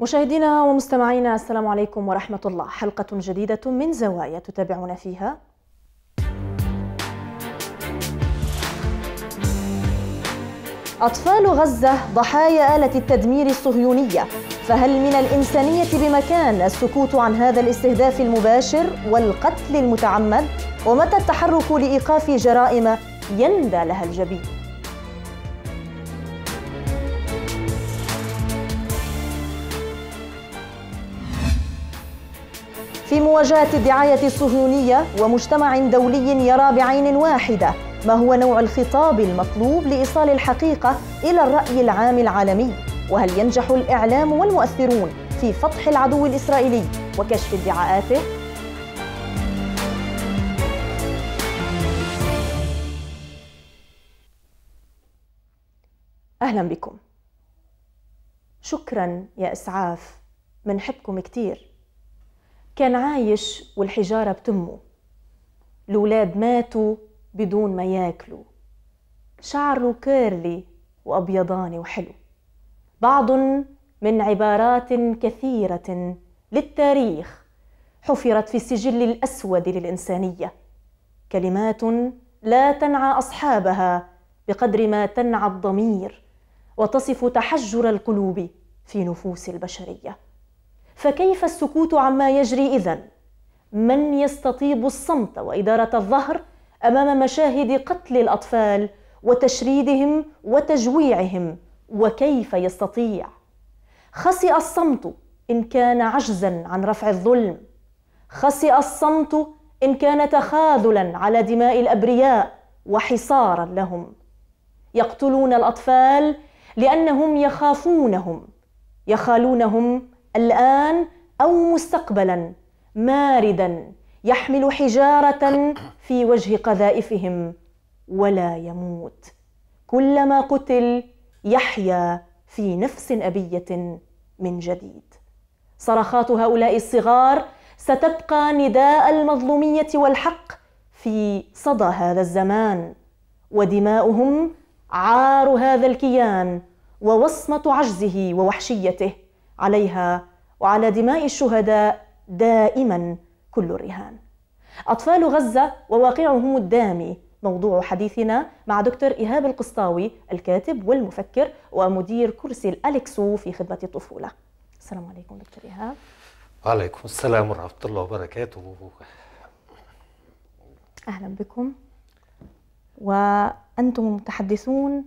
مشاهدينا ومستمعينا السلام عليكم ورحمة الله حلقة جديدة من زوايا تتابعون فيها أطفال غزة ضحايا آلة التدمير الصهيونية فهل من الإنسانية بمكان السكوت عن هذا الاستهداف المباشر والقتل المتعمد ومتى التحرك لإيقاف جرائم يندى لها الجبين في مواجهة الدعاية الصهيونية ومجتمع دولي يرى بعين واحدة ما هو نوع الخطاب المطلوب لإيصال الحقيقة إلى الرأي العام العالمي وهل ينجح الإعلام والمؤثرون في فتح العدو الإسرائيلي وكشف ادعاءاته؟ أهلا بكم شكرا يا إسعاف منحبكم كتير كان عايش والحجارة بتمه الولاد ماتوا بدون ما ياكلوا شعره كيرلي وأبيضاني وحلو بعض من عبارات كثيرة للتاريخ حفرت في السجل الأسود للإنسانية كلمات لا تنعى أصحابها بقدر ما تنعى الضمير وتصف تحجر القلوب في نفوس البشريه فكيف السكوت عما يجري إذا؟ من يستطيب الصمت وإدارة الظهر أمام مشاهد قتل الأطفال وتشريدهم وتجويعهم وكيف يستطيع؟ خسئ الصمت إن كان عجزا عن رفع الظلم خسئ الصمت إن كان تخاذلا على دماء الأبرياء وحصارا لهم يقتلون الأطفال لأنهم يخافونهم يخالونهم الآن أو مستقبلا ماردا يحمل حجارة في وجه قذائفهم ولا يموت كلما قتل يحيا في نفس أبية من جديد صرخات هؤلاء الصغار ستبقى نداء المظلومية والحق في صدى هذا الزمان ودماؤهم عار هذا الكيان ووصمة عجزه ووحشيته عليها وعلى دماء الشهداء دائما كل الرهان أطفال غزة وواقعهم الدامي موضوع حديثنا مع دكتور إيهاب القسطاوي الكاتب والمفكر ومدير كرسي الألكسو في خدمة الطفولة السلام عليكم دكتور إيهاب وعليكم السلام ورحمة الله وبركاته أهلا بكم وأنتم متحدثون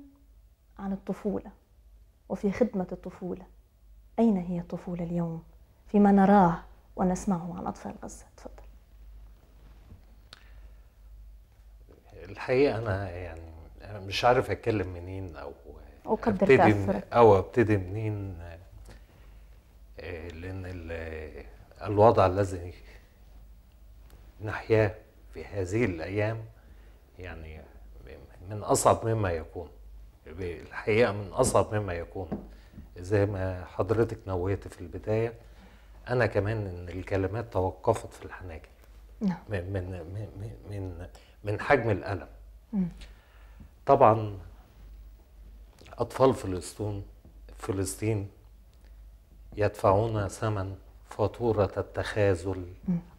عن الطفولة وفي خدمة الطفولة أين هي الطفولة اليوم فيما نراه ونسمعه عن أطفال غزة تفضل الحقيقة أنا يعني مش عارف أتكلم منين أو أقدر أبتدي أو أبتدي منين آه، لأن آه، الوضع الذي نحياه في هذه الأيام يعني من أصعب مما يكون الحقيقة من أصعب مما يكون زي ما حضرتك نويت في البدايه انا كمان ان الكلمات توقفت في الحناجر نعم من من من من حجم الالم طبعا اطفال فلسطين فلسطين يدفعون ثمن فاتوره التخاذل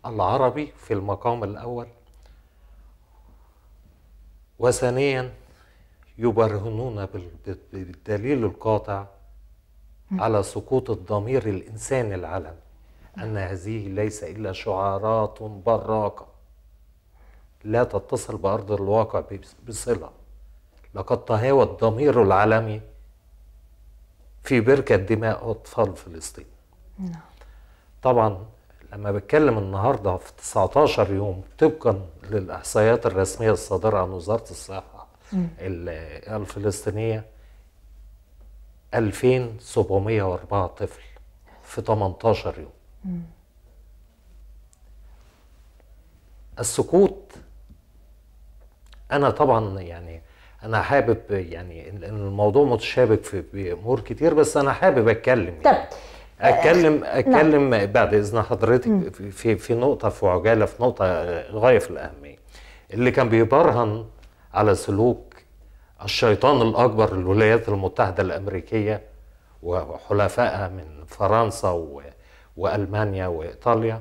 العربي في المقام الاول وثانيا يبرهنون بالدليل القاطع على سقوط الضمير الإنساني العلن أن هذه ليس إلا شعارات براقة لا تتصل بأرض الواقع بصلة لقد تهاوى الضمير العالمي في بركة دماء أطفال فلسطين نعم. طبعا لما بتكلم النهاردة في 19 يوم طبقا للإحصائيات الرسمية الصادرة عن وزارة الصحة الفلسطينية 2704 طفل في 18 يوم مم. السكوت انا طبعا يعني انا حابب يعني الموضوع متشابك في امور كتير بس انا حابب اتكلم يعني. طب اتكلم آه، اتكلم نعم. بعد اذن حضرتك في في نقطه في عجاله في نقطه آه، غايه في الاهميه اللي كان بيبرهن على سلوك الشيطان الأكبر الولايات المتحدة الأمريكية وحلفائها من فرنسا و... وألمانيا وإيطاليا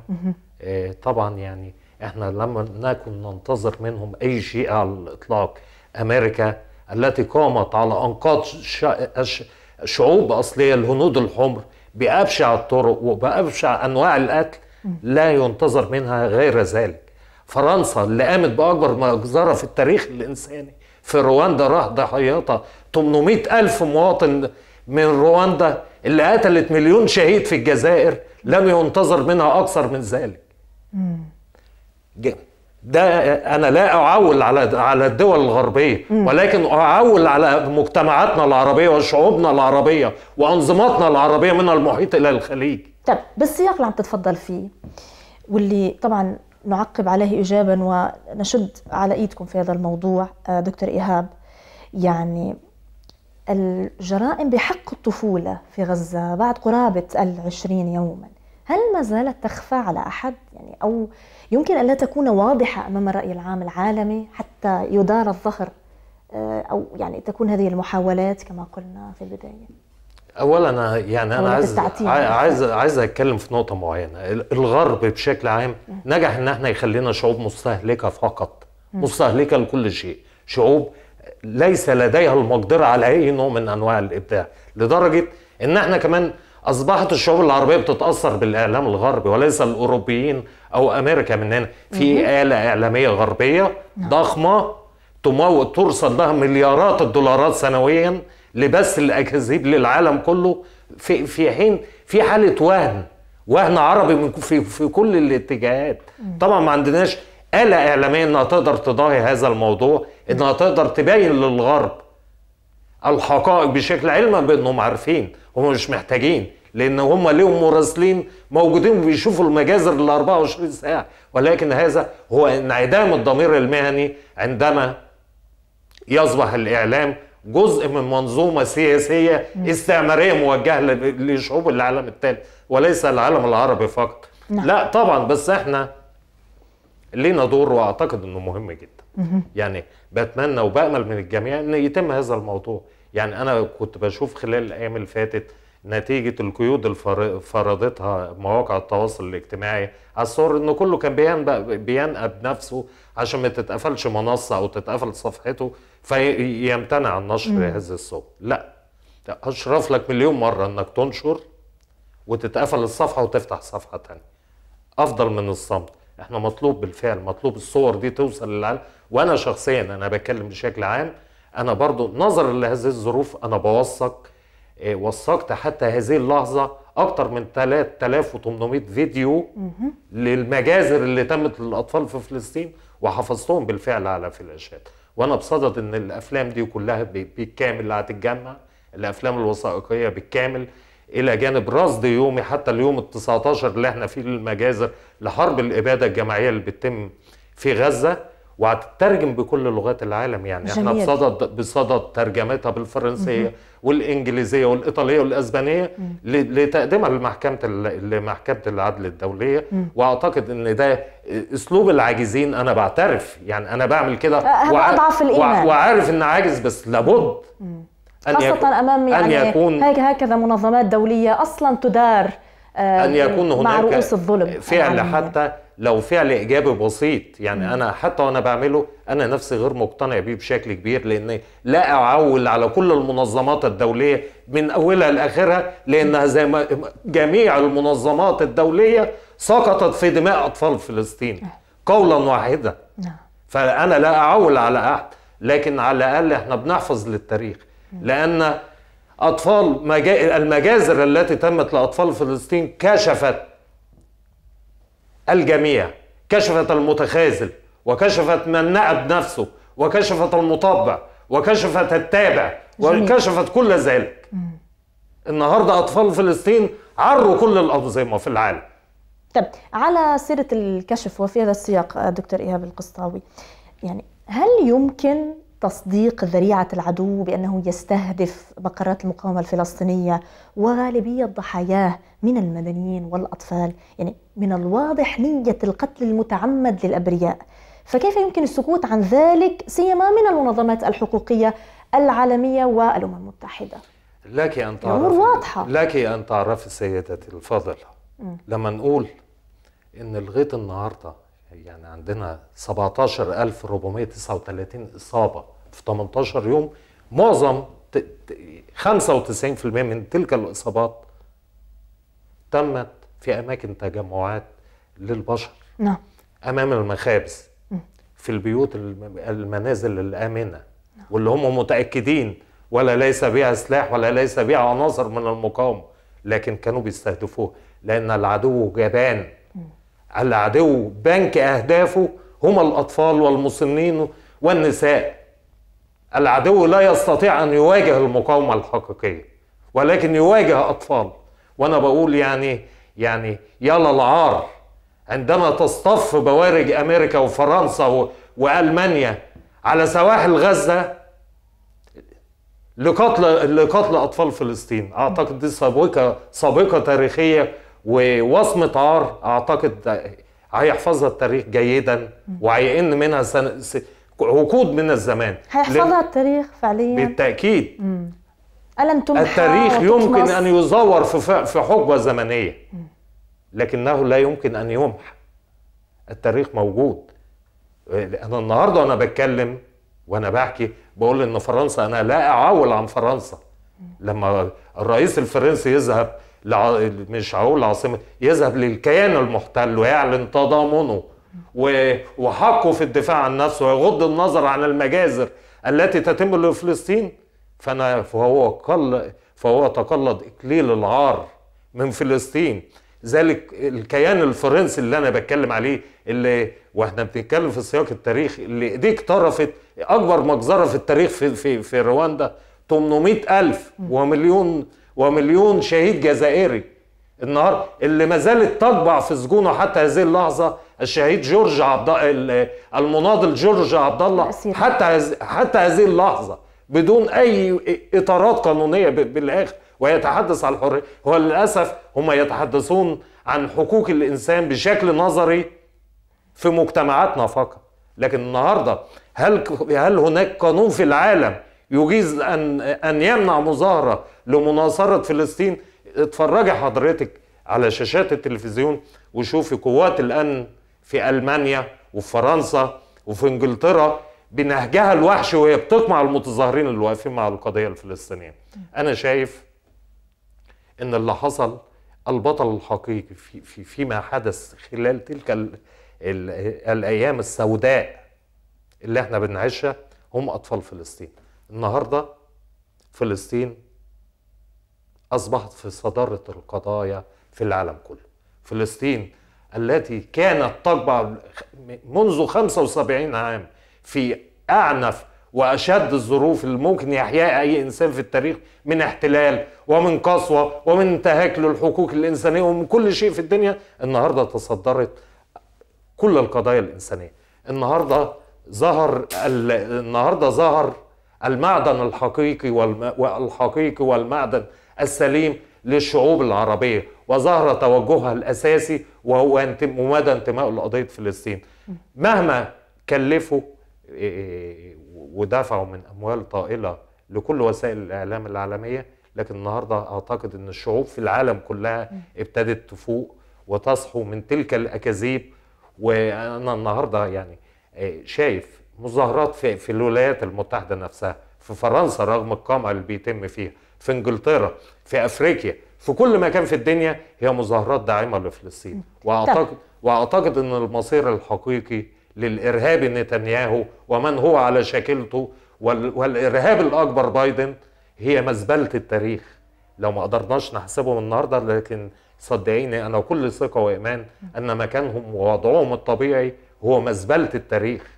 إيه، طبعا يعني احنا لما نكن ننتظر منهم أي شيء على الإطلاق أمريكا التي قامت على أنقاض شعوب أصلية الهنود الحمر بأبشع الطرق وبأبشع أنواع القتل لا ينتظر منها غير ذلك فرنسا اللي قامت بأكبر مجزرة في التاريخ الإنساني في رواندا راح ضحيتها 800 ألف مواطن من رواندا اللي قتلت مليون شهيد في الجزائر لم ينتظر منها أكثر من ذلك ده أنا لا أعول على على الدول الغربية ولكن أعول على مجتمعاتنا العربية وشعوبنا العربية وأنظمتنا العربية من المحيط إلى الخليج طب بالسياق اللي عم تتفضل فيه واللي طبعا نعقب عليه إجابا ونشد على إيدكم في هذا الموضوع آه، دكتور إيهاب يعني الجرائم بحق الطفولة في غزة بعد قرابة العشرين يوما هل ما زالت تخفى على أحد يعني أو يمكن أن لا تكون واضحة أمام الرأي العام العالمي حتى يدار الظهر آه، أو يعني تكون هذه المحاولات كما قلنا في البداية اولا انا يعني انا عايز عايز عايز اتكلم في نقطه معينه الغرب بشكل عام نجح ان احنا يخلينا شعوب مستهلكه فقط مستهلكه لكل شيء شعوب ليس لديها المقدره على اي نوع من انواع الابداع لدرجه ان احنا كمان اصبحت الشعوب العربيه بتتاثر بالاعلام الغربي وليس الاوروبيين او امريكا من هنا في اله اعلاميه غربيه نعم. ضخمه ترسل لها مليارات الدولارات سنويا لبث الاكاذيب للعالم كله في في حين في حاله وهن وهن عربي في في كل الاتجاهات طبعا ما عندناش آلة إعلامية إنها تقدر تضاهي هذا الموضوع إنها تقدر تبين للغرب الحقائق بشكل علما بأنهم عارفين هم مش محتاجين لأن هم ليهم مراسلين موجودين وبيشوفوا المجازر ال 24 ساعة ولكن هذا هو انعدام الضمير المهني عندما يصبح الإعلام جزء من منظومه سياسيه استعماريه موجهه لشعوب العالم الثالث وليس العالم العربي فقط نعم. لا طبعا بس احنا لينا دور واعتقد انه مهم جدا يعني بتمنى وبامل من الجميع ان يتم هذا الموضوع يعني انا كنت بشوف خلال الايام اللي فاتت نتيجه القيود اللي فرضتها مواقع التواصل الاجتماعي على الصور انه كله كان بينبأ بينقى بنفسه عشان ما تتقفلش منصه او تتقفل صفحته فيمتنع عن نشر هذه الصور لا اشرف لك مليون مره انك تنشر وتتقفل الصفحه وتفتح صفحه ثانيه افضل من الصمت احنا مطلوب بالفعل مطلوب الصور دي توصل للعالم وانا شخصيا انا بتكلم بشكل عام انا برضو نظرا لهذه الظروف انا بوثق آه، وثقت حتى هذه اللحظه اكتر من 3800 فيديو للمجازر اللي تمت للاطفال في فلسطين وحفظتهم بالفعل على فلاشات وانا بصدد ان الافلام دي كلها بالكامل اللي هتتجمع الافلام الوثائقيه بالكامل الى جانب رصد يومي حتى اليوم ال 19 اللي احنا فيه المجازر لحرب الاباده الجماعيه اللي بتتم في غزه وهتترجم بكل لغات العالم يعني جميل. احنا بصدد بصدد ترجمتها بالفرنسيه والانجليزيه والايطاليه والاسبانيه لتقديمها لمحكمه لمحكمه العدل الدوليه مم. واعتقد ان ده اسلوب العاجزين انا بعترف يعني انا بعمل كده أه، وعارف وع ان عاجز بس لابد مم. خاصة أمام يعني أن يكون هكذا منظمات دولية أصلا تدار آه، ان يكون هناك مع رؤوس الظلم فعل حتى لو فعل ايجابي بسيط يعني انا حتى وانا بعمله انا نفسي غير مقتنع بيه بشكل كبير لان لا اعول على كل المنظمات الدوليه من اولها لاخرها لانها زي ما جميع المنظمات الدوليه سقطت في دماء اطفال فلسطين نعم. قولا واحدا نعم. فانا لا اعول على احد لكن على الاقل احنا بنحفظ للتاريخ لان أطفال المجازر التي تمت لأطفال فلسطين كشفت الجميع كشفت المتخاذل وكشفت من نأب نفسه وكشفت المطبع وكشفت التابع وكشفت كل ذلك النهارده أطفال فلسطين عروا كل الأنظمة في العالم طب على سيرة الكشف وفي هذا السياق دكتور إيهاب القسطاوي يعني هل يمكن تصديق ذريعة العدو بأنه يستهدف مقرات المقاومة الفلسطينية وغالبية ضحاياه من المدنيين والأطفال يعني من الواضح نية القتل المتعمد للأبرياء فكيف يمكن السكوت عن ذلك سيما من المنظمات الحقوقية العالمية والأمم المتحدة لك أن تعرف واضحة. لك أن تعرف سيدتي الفاضلة لما نقول إن الغيط النهاردة يعني عندنا 17439 اصابه في 18 يوم معظم 95% من تلك الاصابات تمت في اماكن تجمعات للبشر نعم امام المخابز في البيوت المنازل الامنه نعم. واللي هم متاكدين ولا ليس بها سلاح ولا ليس بها عناصر من المقاومه لكن كانوا بيستهدفوه لان العدو جبان العدو بنك أهدافه هما الأطفال والمصنين والنساء العدو لا يستطيع أن يواجه المقاومة الحقيقية ولكن يواجه أطفال وأنا بقول يعني يعني يا للعار عندما تصطف بوارج أمريكا وفرنسا وألمانيا على سواحل غزة لقتل لقتل أطفال فلسطين أعتقد دي سابقة سابقة تاريخية ووصمة عار أعتقد هيحفظها التاريخ جيدا وهيئن منها سن... وقود من الزمان هيحفظها التاريخ فعليا بالتأكيد ألم تمحى التاريخ يمكن أن يزور في في حقبة زمنية لكنه لا يمكن أن يمحى التاريخ موجود أنا النهاردة أنا بتكلم وأنا بحكي بقول إن فرنسا أنا لا أعول عن فرنسا لما الرئيس الفرنسي يذهب لع... مش هقول العاصمة يذهب للكيان المحتل ويعلن تضامنه و... وحقه في الدفاع عن نفسه ويغض النظر عن المجازر التي تتم لفلسطين فأنا فهو قل فهو تقلد إكليل العار من فلسطين ذلك الكيان الفرنسي اللي انا بتكلم عليه اللي واحنا بنتكلم في السياق التاريخي اللي ايديك طرفت اكبر مجزره في التاريخ في في, في رواندا 800 الف ومليون ومليون شهيد جزائري النهارده اللي ما زالت تطبع في سجونه حتى هذه اللحظه الشهيد جورج عبد المناضل جورج عبد الله حتى حتى هذه اللحظه بدون اي اطارات قانونيه بالاخر ويتحدث عن الحريه هو للاسف هم يتحدثون عن حقوق الانسان بشكل نظري في مجتمعاتنا فقط لكن النهارده هل هل هناك قانون في العالم يجيز ان ان يمنع مظاهره لمناصره فلسطين اتفرجي حضرتك على شاشات التلفزيون وشوفي قوات الامن في المانيا وفي فرنسا وفي انجلترا بنهجها الوحش وهي بتقمع المتظاهرين اللي واقفين مع القضيه الفلسطينيه. انا شايف ان اللي حصل البطل الحقيقي في في فيما حدث خلال تلك الـ الـ الايام السوداء اللي احنا بنعيشها هم اطفال فلسطين. النهارده فلسطين اصبحت في صداره القضايا في العالم كله فلسطين التي كانت تقبع منذ 75 عام في اعنف واشد الظروف اللي ممكن يحياها اي انسان في التاريخ من احتلال ومن قسوه ومن انتهاك للحقوق الانسانيه ومن كل شيء في الدنيا النهارده تصدرت كل القضايا الانسانيه النهارده ظهر النهارده ظهر المعدن الحقيقي والحقيقي والمعدن السليم للشعوب العربية وظهر توجهها الأساسي وهو مدى انتماء لقضية فلسطين مهما كلفوا إيه، إيه، إيه، ودفعوا من أموال طائلة لكل وسائل الإعلام العالمية لكن النهاردة أعتقد أن الشعوب في العالم كلها ابتدت تفوق وتصحو من تلك الأكاذيب وأنا النهاردة يعني شايف مظاهرات في, في الولايات المتحدة نفسها في فرنسا رغم القمع اللي بيتم فيها في انجلترا في افريقيا في كل مكان في الدنيا هي مظاهرات داعمه لفلسطين واعتقد واعتقد ان المصير الحقيقي للارهاب نتنياهو ومن هو على شاكلته والارهاب الاكبر بايدن هي مزبله التاريخ لو ما قدرناش نحسبهم النهارده لكن صدقيني انا كل ثقه وايمان ان مكانهم ووضعهم الطبيعي هو مزبله التاريخ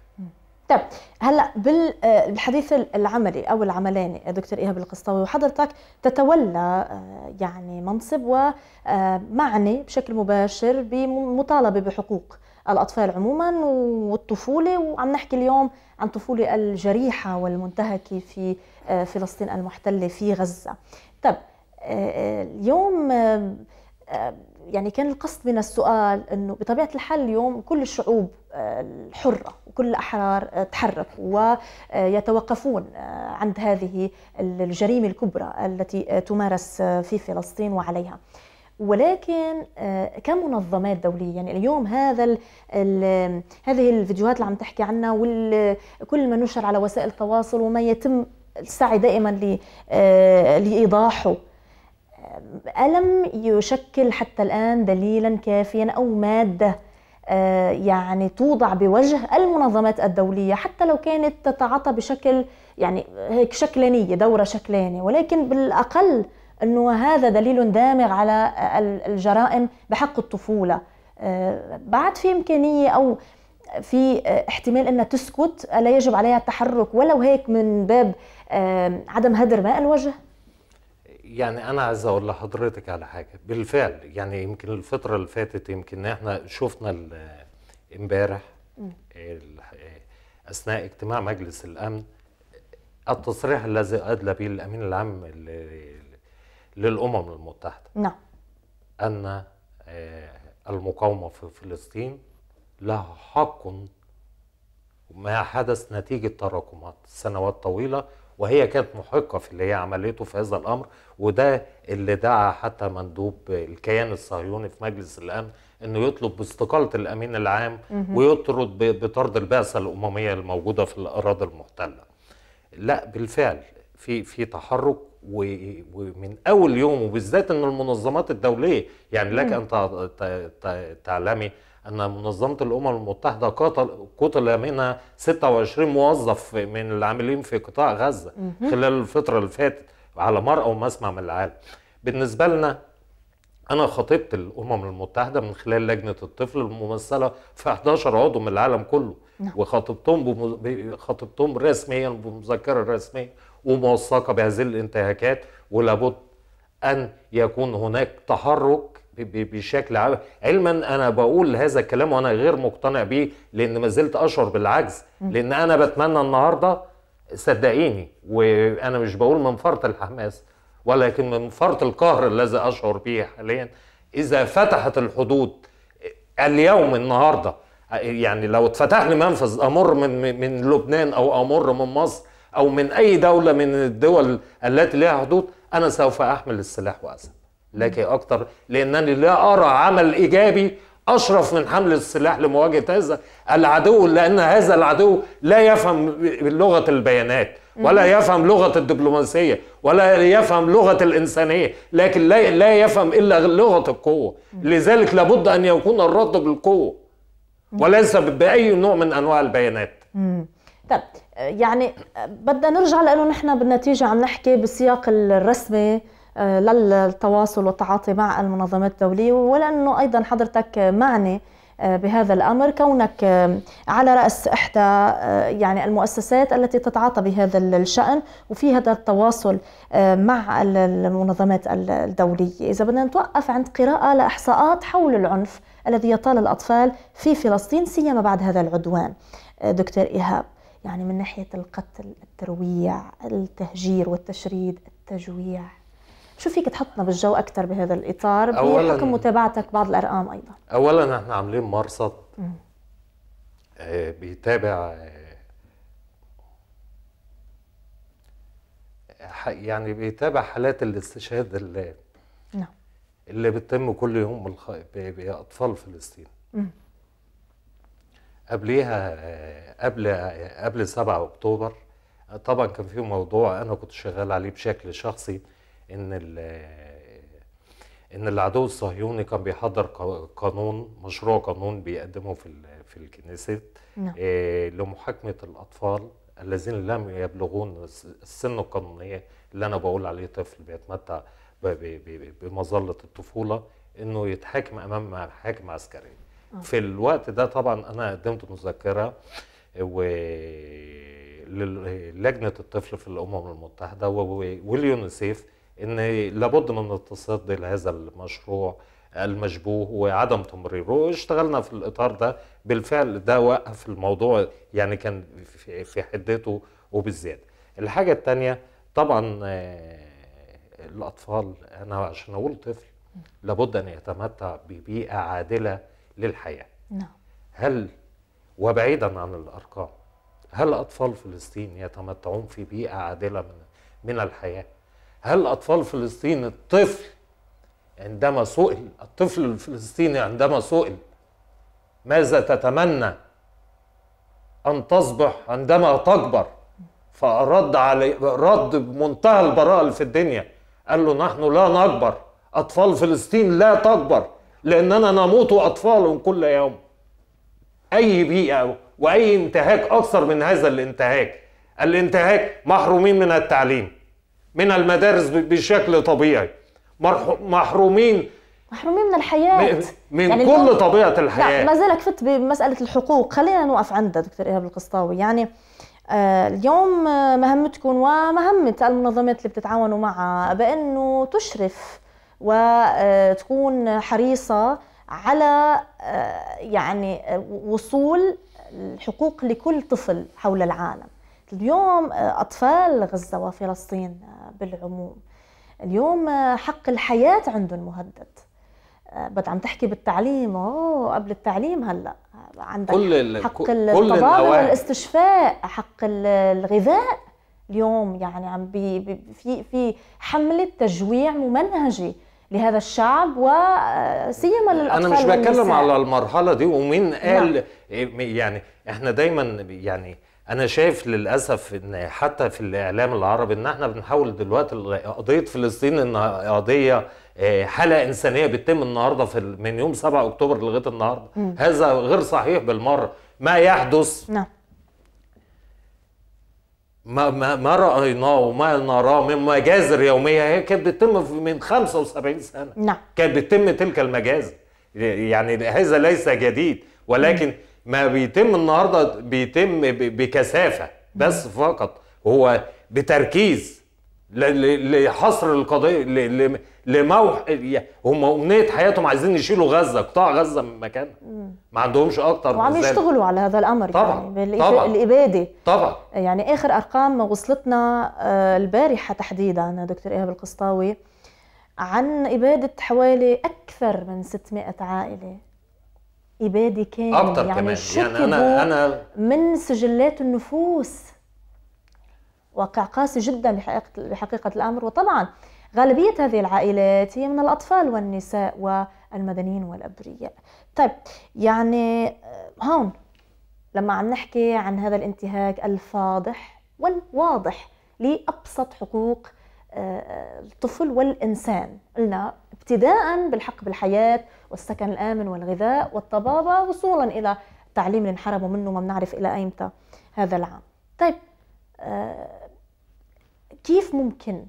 طيب هلا بالحديث آه، العملي او العملاني دكتور ايهاب القسطاوي وحضرتك تتولى آه، يعني منصب ومعني آه، بشكل مباشر بمطالبه بحقوق الاطفال عموما والطفوله وعم نحكي اليوم عن طفوله الجريحه والمنتهكه في فلسطين المحتله في غزه طيب اليوم يعني كان القصد من السؤال انه بطبيعه الحال اليوم كل الشعوب آه، الحره وكل الاحرار آه، تحرك ويتوقفون آه، عند هذه الجريمه الكبرى التي تمارس في فلسطين وعليها. ولكن كمنظمات دوليه يعني اليوم هذا هذه الفيديوهات اللي عم تحكي عنها وكل ما نشر على وسائل التواصل وما يتم السعي دائما لايضاحه ألم يشكل حتى الآن دليلا كافيا أو مادة آه، يعني توضع بوجه المنظمات الدولية حتى لو كانت تتعاطى بشكل يعني هيك شكلانية دورة شكلانية ولكن بالأقل أنه هذا دليل دامغ على الجرائم بحق الطفولة آه، بعد في إمكانية أو في احتمال انها تسكت الا يجب عليها التحرك ولو هيك من باب آه، عدم هدر ماء الوجه يعني انا عايز اقول لحضرتك على حاجه بالفعل يعني يمكن الفتره اللي فاتت يمكن احنا شفنا امبارح اثناء اجتماع مجلس الامن التصريح الذي ادلى به الامين العام للامم المتحده نعم ان آه، المقاومه في فلسطين لها حق ما حدث نتيجه تراكمات سنوات طويله وهي كانت محقه في اللي هي عملته في هذا الامر وده اللي دعا حتى مندوب الكيان الصهيوني في مجلس الامن انه يطلب باستقاله الامين العام ويطرد بطرد البعثه الامميه الموجوده في الاراضي المحتله. لا بالفعل في في تحرك ومن اول يوم وبالذات ان المنظمات الدوليه يعني لك ان تعلمي ان منظمه الامم المتحده قتل قتل منها 26 موظف من العاملين في قطاع غزه خلال الفتره اللي فاتت على مرأى ومسمع من العالم بالنسبه لنا انا خطبت الامم المتحده من خلال لجنه الطفل الممثله في 11 عضو من العالم كله نعم. وخاطبتهم خطبتهم خاطبتهم رسميا بمذكره رسميه وموثقه بهذه الانتهاكات ولابد ان يكون هناك تحرك بشكل عام علما انا بقول هذا الكلام وانا غير مقتنع بيه لان ما زلت اشعر بالعجز لان انا بتمنى النهارده صدقيني وانا مش بقول من فرط الحماس ولكن من فرط القهر الذي اشعر به حاليا اذا فتحت الحدود اليوم النهارده يعني لو اتفتح لي منفذ امر من من لبنان او امر من مصر او من اي دوله من الدول التي لها حدود انا سوف احمل السلاح واسلم لك اكتر لانني لا ارى عمل ايجابي اشرف من حمل السلاح لمواجهه هذا العدو لان هذا العدو لا يفهم لغه البيانات ولا يفهم لغه الدبلوماسيه ولا يفهم لغه الانسانيه لكن لا لا يفهم الا لغه القوه لذلك لابد ان يكون الرد بالقوه وليس باي نوع من انواع البيانات طب يعني بدنا نرجع لانه نحن بالنتيجه عم نحكي بالسياق الرسمي آه، للتواصل والتعاطي مع المنظمات الدولية ولأنه أيضا حضرتك معني آه، بهذا الأمر كونك آه، على رأس إحدى يعني المؤسسات التي تتعاطى بهذا الشأن وفي هذا التواصل مع المنظمات الدولية إذا بدنا نتوقف عند قراءة لإحصاءات حول العنف الذي يطال الأطفال في فلسطين سيما بعد هذا العدوان دكتور إيهاب يعني من ناحية القتل الترويع التهجير والتشريد التجويع شو فيك تحطنا بالجو اكثر بهذا الاطار بحكم متابعتك بعض الارقام ايضا اولا احنا عاملين مرصد آه بيتابع آه يعني بيتابع حالات الاستشهاد اللي نعم اللي بتتم كل يوم باطفال فلسطين قبليها قبل قبل 7 اكتوبر طبعا كان في موضوع انا كنت شغال عليه بشكل شخصي ان ان العدو الصهيوني كان بيحضر قانون مشروع قانون بيقدمه في في الكنيست نعم. آه، لمحاكمه الاطفال الذين لم يبلغون السن القانونيه اللي انا بقول عليه طفل بيتمتع بمظله الطفوله انه يتحاكم امام محاكم عسكريه آه. في الوقت ده طبعا انا قدمت مذكره و للجنه الطفل في الامم المتحده واليونيسيف ان لابد من التصدي لهذا المشروع المشبوه وعدم تمريره واشتغلنا في الاطار ده بالفعل ده وقف الموضوع يعني كان في حدته وبالذات الحاجه الثانيه طبعا آه، الاطفال انا عشان اقول طفل لابد ان يتمتع ببيئه عادله للحياه نعم هل وبعيدا عن الارقام هل اطفال فلسطين يتمتعون في بيئه عادله من من الحياه هل أطفال فلسطين الطفل عندما سئل الطفل الفلسطيني عندما سئل ماذا تتمنى أن تصبح عندما تكبر فرد عليه رد بمنتهى البراءة اللي في الدنيا قال له نحن لا نكبر أطفال فلسطين لا تكبر لأننا نموت أطفال كل يوم أي بيئة وأي انتهاك أكثر من هذا الانتهاك الانتهاك محرومين من التعليم من المدارس بشكل طبيعي محرومين محرومين من الحياه من يعني كل طبيعه الحياه لا ما زالك فت بمساله الحقوق خلينا نوقف عندها دكتور ايهاب القسطاوي يعني آه، اليوم آه، مهمتكم ومهمة المنظمات اللي بتتعاونوا معها بأنه تشرف وتكون آه، حريصة على يعني وصول الحقوق لكل طفل حول العالم اليوم أطفال غزة وفلسطين بالعموم اليوم آه، حق الحياة عندهم مهدد آه، بد عم تحكي بالتعليم اوه قبل التعليم هلا عندك كل حق الطبابه والاستشفاء حق الغذاء اليوم يعني عم بي بي في في حمله تجويع ممنهجه لهذا الشعب وسيما آه، للاطفال انا مش بتكلم على المرحله دي ومين نعم. قال نعم. يعني احنا دايما يعني انا شايف للاسف ان حتى في الاعلام العربي ان احنا بنحاول دلوقتي قضيه فلسطين انها قضيه آه، حاله انسانيه بتتم النهارده في من يوم 7 اكتوبر لغايه النهارده م. هذا غير صحيح بالمره ما يحدث نعم ما ما ما رايناه وما نراه من مجازر يوميه هي كانت بتتم من 75 سنه نعم كانت بتتم تلك المجازر يعني هذا ليس جديد ولكن م. ما بيتم النهارده بيتم بكثافه بس فقط هو بتركيز لحصر القضيه لموح هم امنيه حياتهم عايزين يشيلوا غزه قطاع غزه من مكانها ما عندهمش اكتر وعم يشتغلوا على هذا الامر طبعا يعني طبعا الاباده طبعا يعني اخر ارقام وصلتنا آه، البارحه تحديدا دكتور ايهاب القسطاوي عن اباده حوالي اكثر من 600 عائله ابادي كامل اكتر يعني كمان يعني انا انا من سجلات النفوس واقع قاسي جدا لحقيقه, لحقيقة الامر وطبعا غالبيه هذه العائلات هي من الاطفال والنساء والمدنيين والابرياء طيب يعني آه، هون لما عم نحكي عن هذا الانتهاك الفاضح والواضح لابسط حقوق آه، الطفل والانسان قلنا ابتداء بالحق بالحياه والسكن الآمن والغذاء والطبابة وصولا إلى التعليم اللي انحرموا منه ما بنعرف إلى أيمتى هذا العام طيب آه، كيف ممكن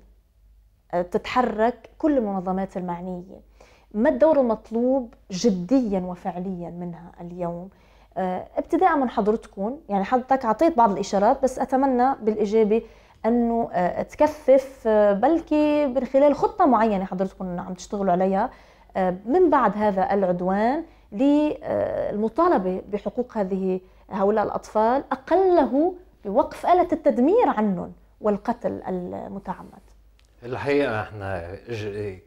آه، تتحرك كل المنظمات المعنية ما الدور المطلوب جديا وفعليا منها اليوم آه، ابتداء من حضرتكم يعني حضرتك اعطيت بعض الاشارات بس اتمنى بالاجابه انه تكثف بلكي من خلال خطه معينه حضرتكم عم تشتغلوا عليها آه، من بعد هذا العدوان للمطالبة بحقوق هذه هؤلاء الأطفال أقله بوقف آلة التدمير عنهم والقتل المتعمد الحقيقة احنا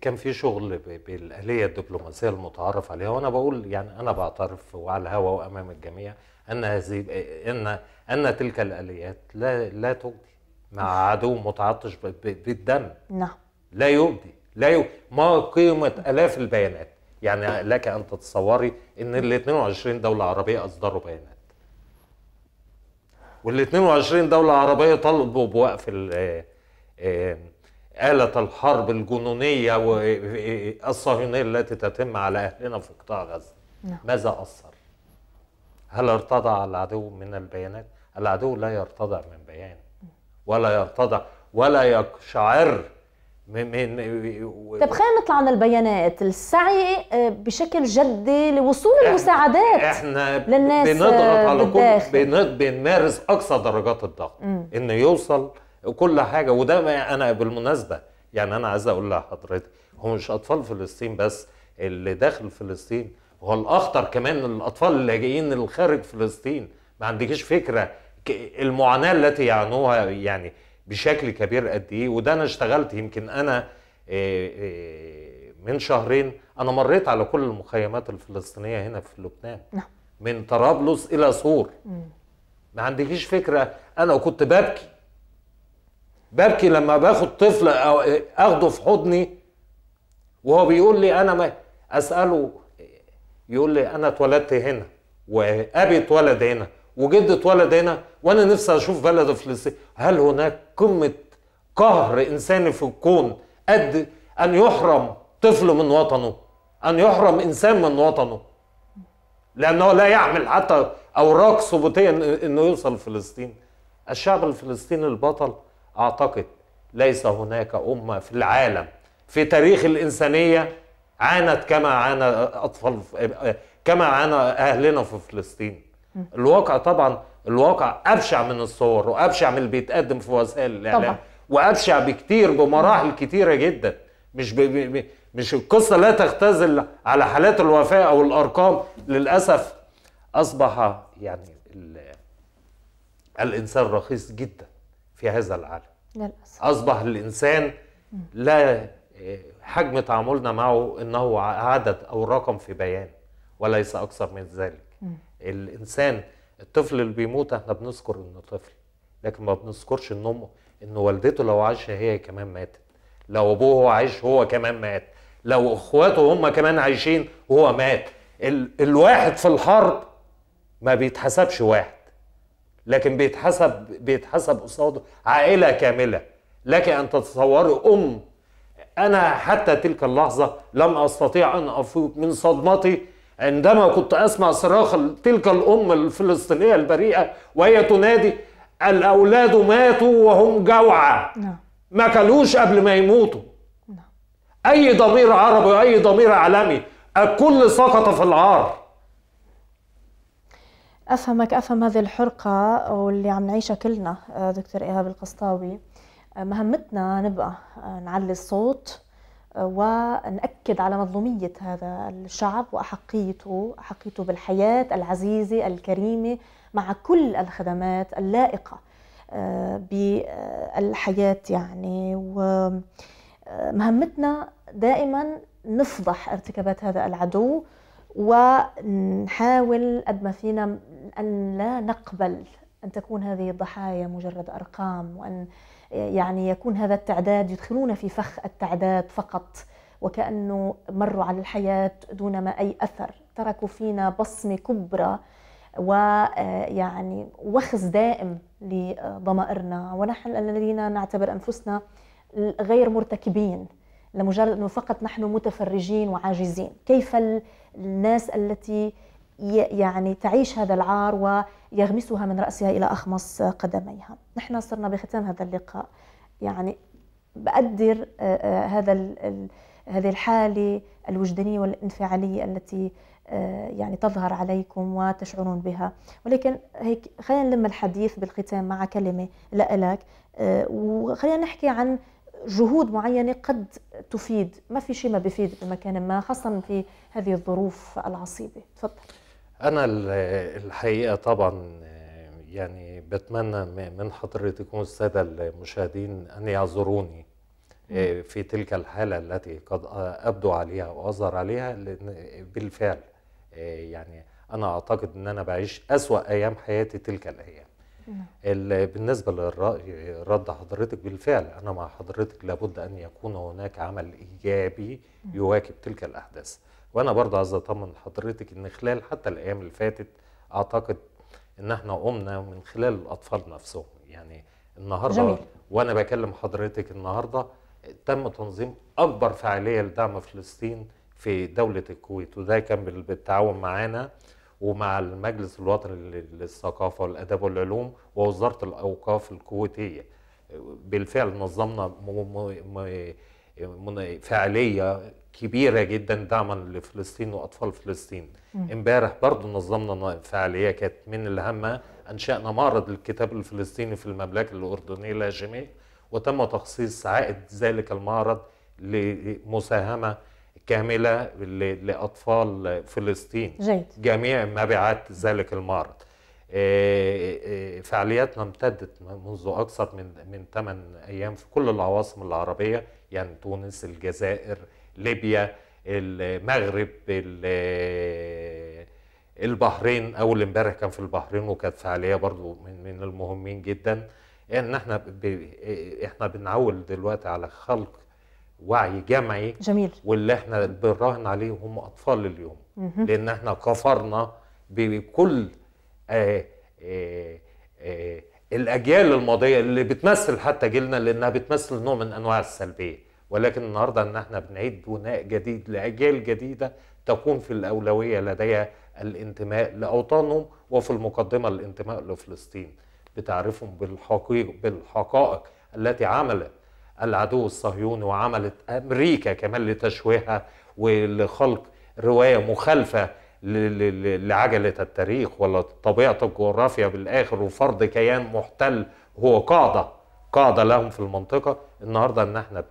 كان في شغل بالآلية الدبلوماسية المتعارف عليها وأنا بقول يعني أنا بعترف وعلى الهواء وأمام الجميع أن هذه أن أن تلك الآليات لا لا تجدي مع عدو متعطش بالدم نعم لا يبدي لا يو... ما قيمه الاف البيانات يعني لك ان تتصوري ان ال 22 دوله عربيه اصدروا بيانات وال 22 دوله عربيه طلبوا بوقف آه، آه، آلة الحرب الجنونية آه، الصهيونية التي تتم على أهلنا في قطاع غزة نعم. ماذا أثر؟ هل ارتضع العدو من البيانات؟ العدو لا يرتضع من بيان ولا يرتضع ولا يشعر من طيب، خلينا نطلع عن البيانات السعي آه، بشكل جدي لوصول إحنا المساعدات احنا للناس بنضغط على كل آه، بنمارس اقصى درجات الضغط ان يوصل كل حاجه وده يعني انا بالمناسبه يعني انا عايز اقول لحضرتك هو مش اطفال فلسطين بس اللي داخل فلسطين هو الاخطر كمان الاطفال اللاجئين اللي خارج فلسطين ما عندكيش فكره المعاناه التي يعانوها يعني بشكل كبير قد ايه وده انا اشتغلت يمكن انا آه، آه، من شهرين انا مريت على كل المخيمات الفلسطينيه هنا في لبنان نعم. من طرابلس الى سور ما عندكيش فكره انا كنت ببكي ببكي لما باخد طفل أو آه، اخده في حضني وهو بيقول لي انا ما اساله يقول لي انا اتولدت هنا وابي اتولد هنا وجدي اتولد هنا وانا نفسي اشوف بلد فلسطين هل هناك قمه قهر انساني في الكون قد ان يحرم طفل من وطنه ان يحرم انسان من وطنه لانه لا يعمل حتى اوراق ثبوتيه انه يوصل فلسطين الشعب الفلسطيني البطل اعتقد ليس هناك امه في العالم في تاريخ الانسانيه عانت كما عانى اطفال كما عانى اهلنا في فلسطين الواقع طبعا الواقع ابشع من الصور وابشع من اللي بيتقدم في وسائل الاعلام وابشع بكتير بمراحل كتيره جدا مش ب... مش القصه لا تختزل على حالات الوفاه او الارقام للاسف اصبح يعني ال... الانسان رخيص جدا في هذا العالم للاسف اصبح الانسان لا آه، حجم تعاملنا معه انه عدد او رقم في بيان وليس اكثر من ذلك الانسان الطفل اللي بيموت احنا بنذكر انه طفل لكن ما بنذكرش ان امه ان والدته لو عايشه هي كمان ماتت لو ابوه عايش هو كمان مات لو اخواته هم كمان عايشين وهو مات ال... الواحد في الحرب ما بيتحسبش واحد لكن بيتحسب بيتحسب قصاده عائله كامله لك ان تتصوري ام انا حتى تلك اللحظه لم استطيع ان افوق من صدمتي عندما كنت اسمع صراخ تلك الام الفلسطينيه البريئه وهي تنادي الاولاد ماتوا وهم جوعى نعم. ما كلوش قبل ما يموتوا نعم. اي ضمير عربي واي ضمير عالمي الكل سقط في العار افهمك افهم هذه الحرقه واللي عم نعيشها كلنا آه، دكتور ايهاب القسطاوي آه، مهمتنا نبقى آه، نعلي الصوت ونأكد على مظلومية هذا الشعب وأحقيته أحقيته بالحياة العزيزة الكريمة مع كل الخدمات اللائقة آه، بالحياة يعني ومهمتنا دائما نفضح ارتكابات هذا العدو ونحاول قد ما فينا أن لا نقبل أن تكون هذه الضحايا مجرد أرقام وأن يعني يكون هذا التعداد يدخلون في فخ التعداد فقط وكأنه مروا على الحياة دون ما أي أثر تركوا فينا بصمة كبرى ويعني آه، وخز دائم لضمائرنا ونحن الذين نعتبر أنفسنا غير مرتكبين لمجرد أنه فقط نحن متفرجين وعاجزين كيف الناس التي يعني تعيش هذا العار و يغمسها من رأسها إلى أخمص قدميها نحن صرنا بختام هذا اللقاء يعني بقدر آه، آه، هذا هذه الحالة الوجدانية والانفعالية التي آه، يعني تظهر عليكم وتشعرون بها ولكن هيك خلينا نلم الحديث بالختام مع كلمة لإلك وخلينا نحكي عن جهود معينة قد تفيد ما في شيء ما بفيد بمكان ما خاصة في هذه الظروف العصيبة تفضل انا الحقيقه طبعا يعني بتمنى من حضرتكم الساده المشاهدين ان يعذروني آه، في تلك الحاله التي قد ابدو عليها واظهر عليها لان بالفعل آه، يعني انا اعتقد ان انا بعيش اسوا ايام حياتي تلك الايام نعم. بالنسبة للرأي رد حضرتك بالفعل أنا مع حضرتك لابد أن يكون هناك عمل إيجابي يواكب تلك الأحداث وأنا برضه عايز أطمن حضرتك إن خلال حتى الأيام اللي فاتت أعتقد إن إحنا قمنا من خلال الأطفال نفسهم يعني النهاردة جميل. وأنا بكلم حضرتك النهاردة تم تنظيم أكبر فعالية لدعم فلسطين في دولة الكويت وده كان بالتعاون معانا ومع المجلس الوطني للثقافة والأدب والعلوم ووزارة الأوقاف الكويتية بالفعل نظمنا فعالية كبيرة جدا دعما لفلسطين وأطفال فلسطين امبارح برضو نظمنا فعالية كانت من الهمة أنشأنا معرض الكتاب الفلسطيني في المملكة الأردنية الهاشمية وتم تخصيص عائد ذلك المعرض لمساهمة كاملة لأطفال فلسطين جيد. جميع مبيعات ذلك المعرض آه، آه، آه، فعالياتنا امتدت منذ أكثر من من 8 أيام في كل العواصم العربية يعني تونس الجزائر ليبيا المغرب البحرين أول امبارح كان في البحرين وكانت فعالية برضو من, من المهمين جدا ان يعني احنا احنا بنعول دلوقتي على خلق وعي جمعي جميل واللي احنا بنراهن عليه هم اطفال اليوم مه. لان احنا كفرنا بكل آآ آه، آآ آه، آآ آه، الاجيال الماضيه اللي بتمثل حتى جيلنا لانها بتمثل نوع من انواع السلبيه ولكن النهارده ان احنا بنعيد بناء جديد لاجيال جديده تكون في الاولويه لديها الانتماء لاوطانهم وفي المقدمه الانتماء لفلسطين بتعرفهم بالحقيق بالحقائق التي عملت العدو الصهيوني وعملت امريكا كمان لتشويهها ولخلق روايه مخالفه لعجله التاريخ ولا طبيعه الجغرافيا بالاخر وفرض كيان محتل هو قاعده قاعده لهم في المنطقه النهارده ان احنا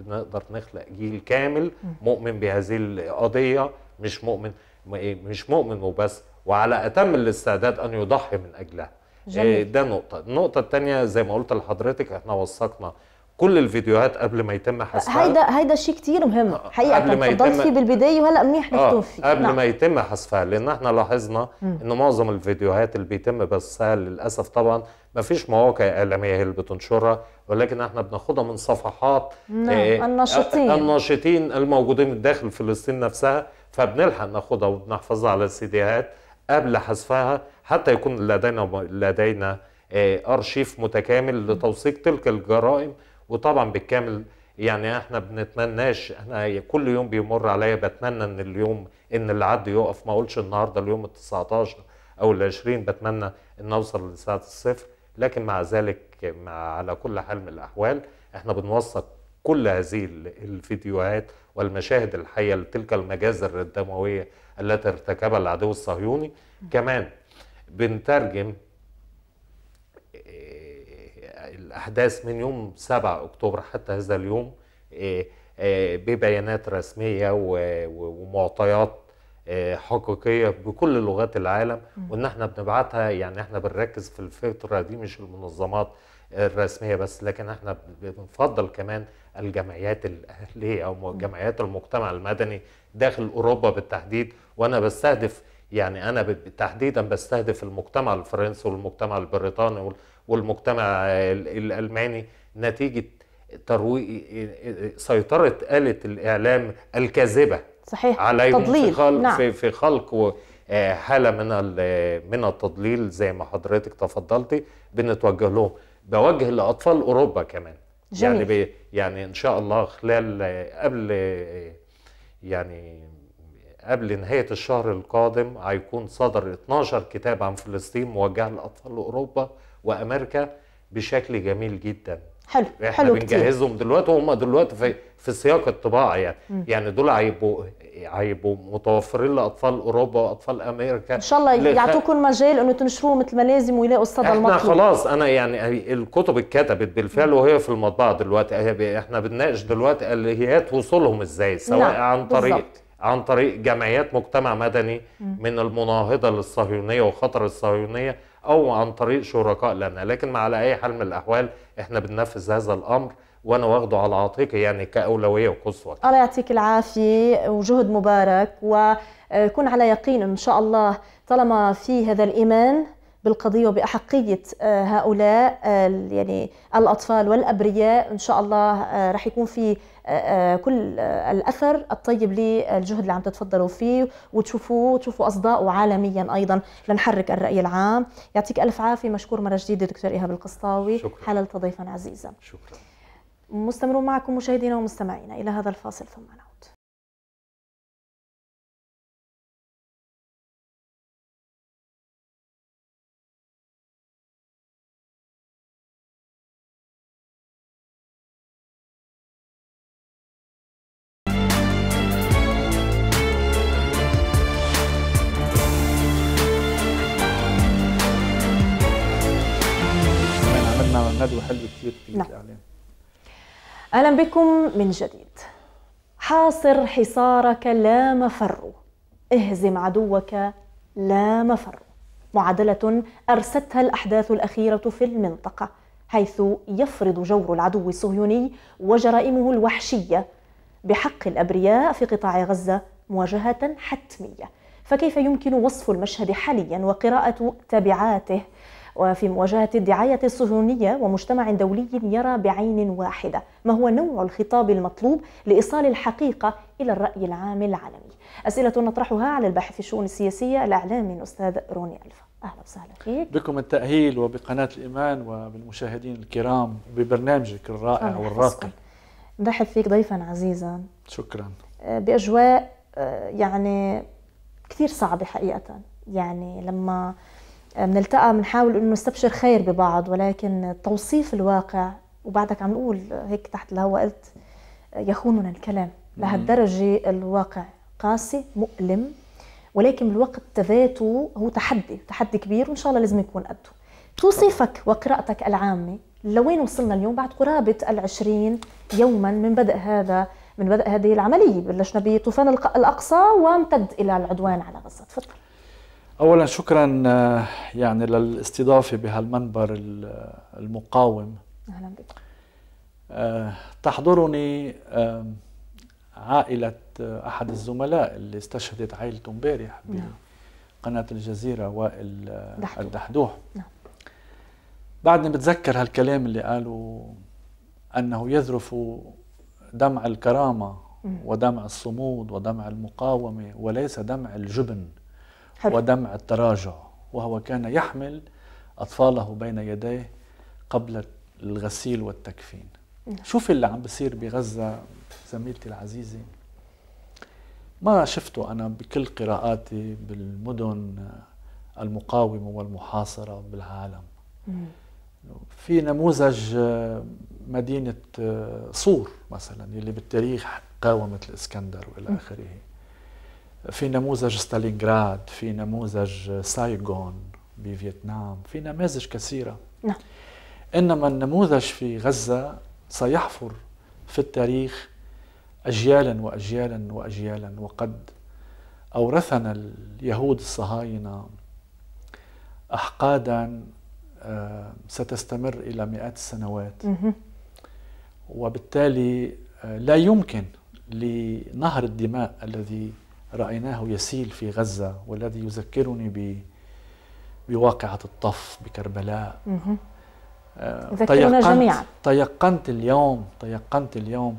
بنقدر نخلق جيل كامل مؤمن بهذه القضيه مش مؤمن إيه، مش مؤمن وبس وعلى اتم الاستعداد ان يضحي من اجلها جميل. إيه، ده نقطه النقطه الثانيه زي ما قلت لحضرتك احنا وثقنا كل الفيديوهات قبل ما يتم حذفها هيدا هيدا شيء كثير مهم آه، حقيقه قبل ما يتم فيه بالبدايه وهلا منيح آه فيه قبل نعم. ما يتم حذفها لان احنا لاحظنا انه معظم الفيديوهات اللي بيتم بثها للاسف طبعا ما فيش مواقع اعلاميه هي اللي بتنشرها ولكن احنا بناخدها من صفحات نعم. آه, آه، الناشطين الناشطين الموجودين داخل فلسطين نفسها فبنلحق ناخدها وبنحفظها على السيديهات قبل حذفها حتى يكون لدينا لدينا آه ارشيف متكامل لتوثيق تلك الجرائم وطبعا بالكامل يعني احنا بنتمناش انا كل يوم بيمر عليا بتمنى ان اليوم ان اللي عدى يقف ما اقولش النهارده اليوم ال 19 او ال 20 بتمنى ان اوصل لساعه الصفر لكن مع ذلك مع على كل حال من الاحوال احنا بنوثق كل هذه الفيديوهات والمشاهد الحيه لتلك المجازر الدمويه التي ارتكبها العدو الصهيوني كمان بنترجم الأحداث من يوم 7 أكتوبر حتى هذا اليوم آه، آه، ببيانات رسمية ومعطيات آه، حقيقيه بكل لغات العالم وان احنا بنبعتها يعني احنا بنركز في الفتره دي مش المنظمات الرسميه بس لكن احنا بنفضل كمان الجمعيات الاهليه او جمعيات المجتمع المدني داخل اوروبا بالتحديد وانا بستهدف يعني انا تحديدا بستهدف المجتمع الفرنسي والمجتمع البريطاني والمجتمع الالماني نتيجه ترويج سيطره اله الاعلام الكاذبه صحيح عليهم تضليل. في خلق نعم. في خلق آه، حاله من من التضليل زي ما حضرتك تفضلتي بنتوجه لهم بوجه لاطفال اوروبا كمان يعني جميل. يعني يعني ان شاء الله خلال آه، قبل آه، يعني قبل نهاية الشهر القادم هيكون صدر 12 كتاب عن فلسطين موجه لأطفال أوروبا وامريكا بشكل جميل جدا حلو احنا حلو بنجهزهم دلوقتي وهم دلوقتي في في سياق الطباعه يعني م. يعني دول هيبقوا هيبقوا متوفرين لاطفال اوروبا واطفال امريكا ان شاء الله يعطوكم مجال انه تنشروه مثل ما لازم ويلاقوا الصدى المطلوب احنا خلاص انا يعني الكتب اتكتبت بالفعل وهي في المطبعه دلوقتي احنا بنناقش دلوقتي الهيات وصولهم ازاي سواء نعم. عن طريق بالزبط. عن طريق جمعيات مجتمع مدني م. من المناهضه للصهيونيه وخطر الصهيونيه او عن طريق شركاء لنا لكن مع على اي حال من الاحوال احنا بننفذ هذا الامر وانا واخده على عاتقي يعني كاولويه قصوى الله يعطيك العافيه وجهد مبارك وكن على يقين ان شاء الله طالما في هذا الايمان بالقضيه وباحقيه آه، هؤلاء آه، يعني الاطفال والابرياء ان شاء الله آه، راح يكون في آه، آه، كل آه، الاثر الطيب للجهد اللي عم تتفضلوا فيه وتشوفوه وتشوفوا اصداء عالميا ايضا لنحرك الراي العام يعطيك الف عافيه مشكور مره جديده دكتور ايهاب القسطاوي شكرا. حللت ضيفا عزيزا شكرا مستمرون معكم مشاهدينا ومستمعينا الى هذا الفاصل ثم أنا. أهلا بكم من جديد حاصر حصارك لا مفر اهزم عدوك لا مفر معادلة أرستها الأحداث الأخيرة في المنطقة حيث يفرض جور العدو الصهيوني وجرائمه الوحشية بحق الأبرياء في قطاع غزة مواجهة حتمية فكيف يمكن وصف المشهد حاليا وقراءة تبعاته وفي مواجهة الدعاية الصهيونية ومجتمع دولي يرى بعين واحدة ما هو نوع الخطاب المطلوب لإيصال الحقيقة إلى الرأي العام العالمي أسئلة نطرحها على الباحث في الشؤون السياسية الإعلامي الأستاذ روني ألفا أهلا وسهلا فيك بكم التأهيل وبقناة الإيمان وبالمشاهدين الكرام ببرنامجك الرائع والراقي نرحب فيك ضيفا عزيزا شكرا آه، بأجواء آه، يعني كثير صعبة حقيقة يعني لما آه، بنلتقى بنحاول انه نستبشر خير ببعض ولكن توصيف الواقع وبعدك عم نقول هيك تحت الهواء قلت آه، يخوننا الكلام لهالدرجه الواقع قاسي مؤلم ولكن بالوقت ذاته هو تحدي تحدي كبير وان شاء الله لازم يكون قده توصيفك وقراءتك العامه لوين وصلنا اليوم بعد قرابه العشرين يوما من بدء هذا من بدء هذه العمليه بلشنا بطوفان الاقصى وامتد الى العدوان على غزه تفضل اولا شكرا آه، يعني للاستضافه بهالمنبر آه، المقاوم اهلا بك آه، تحضرني عائله احد الزملاء اللي استشهدت عائلته امبارح نعم. بقناه الجزيره وائل الدحدوح نعم بعدني بتذكر هالكلام اللي قالوا انه يذرف دمع الكرامه ودمع الصمود ودمع المقاومه وليس دمع الجبن حلو. ودمع التراجع وهو كان يحمل أطفاله بين يديه قبل الغسيل والتكفين نعم. شوف اللي عم بصير بغزة زميلتي العزيزة ما شفته أنا بكل قراءاتي بالمدن المقاومة والمحاصرة بالعالم مم. في نموذج آه، مدينة آه، صور مثلا اللي بالتاريخ قاومت الإسكندر وإلى آخره في نموذج ستالينغراد في نموذج سايغون بفيتنام في نماذج كثيرة نعم. إنما النموذج في غزة سيحفر في التاريخ أجيالا وأجيالا وأجيالا وقد أورثنا اليهود الصهاينة أحقادا آه، ستستمر إلى مئات السنوات وبالتالي آه، لا يمكن لنهر الدماء الذي رأيناه يسيل في غزة والذي يذكرني ب بواقعة الطف بكربلاء آه، ذكرنا جميعا تيقنت اليوم تيقنت اليوم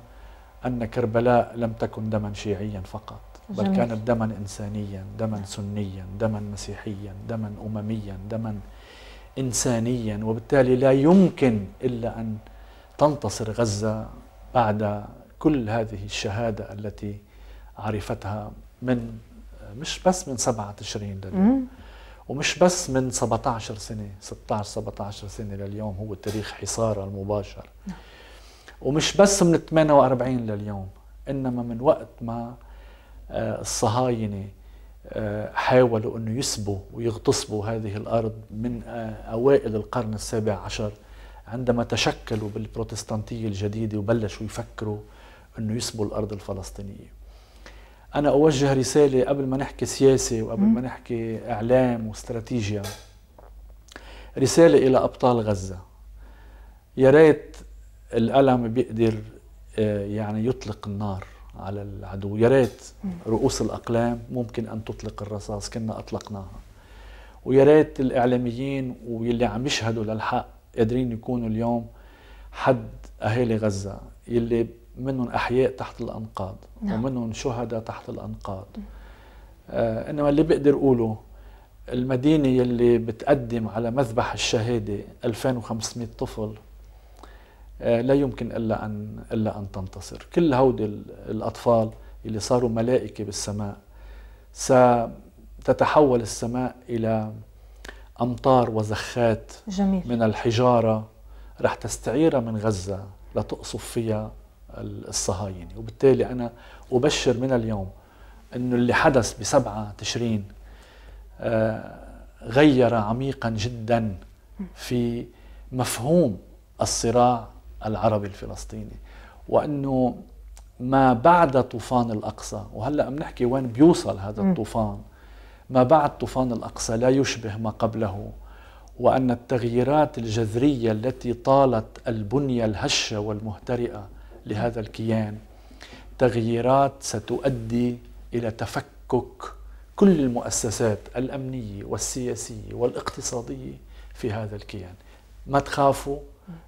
أن كربلاء لم تكن دما شيعيا فقط بل جميل. كانت دما إنسانيا دما سنيا دما مسيحيا دما أمميا دما إنسانيا وبالتالي لا يمكن إلا أن تنتصر غزة بعد كل هذه الشهادة التي عرفتها من آه، مش بس من 7 تشرين لليوم ومش بس من 17 سنه 16 17 سنه لليوم هو تاريخ حصارها المباشر نعم. ومش بس من 48 لليوم انما من وقت ما آه، الصهاينه آه، حاولوا انه يسبوا ويغتصبوا هذه الارض من اوائل القرن السابع عشر عندما تشكلوا بالبروتستانتيه الجديده وبلشوا يفكروا انه يسبوا الارض الفلسطينيه أنا أوجه رسالة قبل ما نحكي سياسة وقبل ما نحكي إعلام واستراتيجيا رسالة إلى أبطال غزة يا ريت الألم بيقدر آه، يعني يطلق النار على العدو يا ريت رؤوس الأقلام ممكن أن تطلق الرصاص كنا أطلقناها ويا ريت الإعلاميين واللي عم يشهدوا للحق قادرين يكونوا اليوم حد أهالي غزة يلي منهم أحياء تحت الأنقاض نعم. ومنهم شهداء تحت الأنقاض آه إنما اللي بقدر أقوله المدينة يلي بتقدم على مذبح الشهادة 2500 طفل آه لا يمكن إلا أن, إلا أن تنتصر كل هودي الأطفال اللي صاروا ملائكة بالسماء ستتحول السماء إلى أمطار وزخات جميل. من الحجارة رح تستعيرها من غزة لتقصف فيها الصهاينة وبالتالي أنا أبشر من اليوم أنه اللي حدث بسبعة تشرين آه، غير عميقا جدا في مفهوم الصراع العربي الفلسطيني وأنه ما بعد طوفان الأقصى وهلأ بنحكي وين بيوصل هذا الطوفان ما بعد طوفان الأقصى لا يشبه ما قبله وأن التغييرات الجذرية التي طالت البنية الهشة والمهترئة لهذا الكيان تغييرات ستؤدي الى تفكك كل المؤسسات الامنيه والسياسيه والاقتصاديه في هذا الكيان ما تخافوا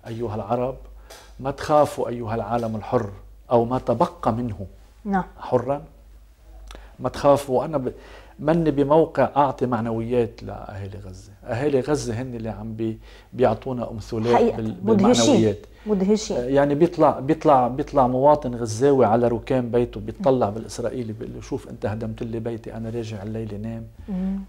ايها العرب ما تخافوا ايها العالم الحر او ما تبقى منه نعم حرا ما تخافوا انا ب... من بموقع اعطي معنويات لاهالي غزه اهالي غزه هن اللي عم بي... بيعطونا امثلات بال... بالمعنويات مدهشين يعني بيطلع بيطلع بيطلع مواطن غزاوي على ركام بيته بيطلع بالاسرائيلي بيقول له شوف انت هدمت لي بيتي انا راجع الليل نام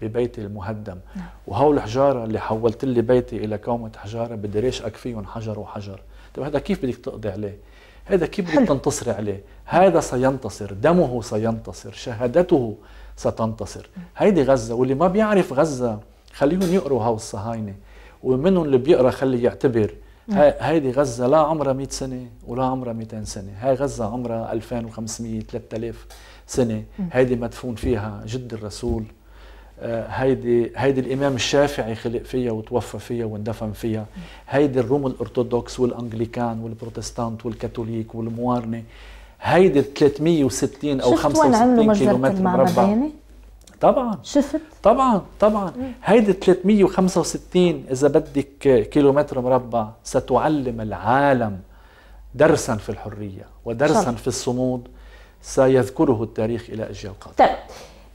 ببيتي المهدم نعم. وهول الحجاره اللي حولت لي بيتي الى كومه حجاره بدي راشقك فيهم حجر وحجر طيب هذا كيف بدك تقضي عليه هذا كيف بدك تنتصري عليه هذا سينتصر دمه سينتصر شهادته ستنتصر هيدي غزه واللي ما بيعرف غزه خليهم يقروا هاو الصهاينه ومنهم اللي بيقرا خليه يعتبر هاي هيدي غزه لا عمرها 100 سنه ولا عمرها 200 سنه هاي غزه عمرها 2500 3000 سنه هيدي مدفون فيها جد الرسول آه، هيدي هيدي الامام الشافعي خلق فيها وتوفى فيها واندفن فيها هيدي الروم الارثوذكس والانجليكان والبروتستانت والكاثوليك والموارنه هيدي ال 360 او 65 كيلومتر مربع طبعا شفت طبعا طبعا هيدي 365 اذا بدك كيلومتر مربع ستعلم العالم درسا في الحريه ودرسا شرط. في الصمود سيذكره التاريخ الى اجيال قادمه طيب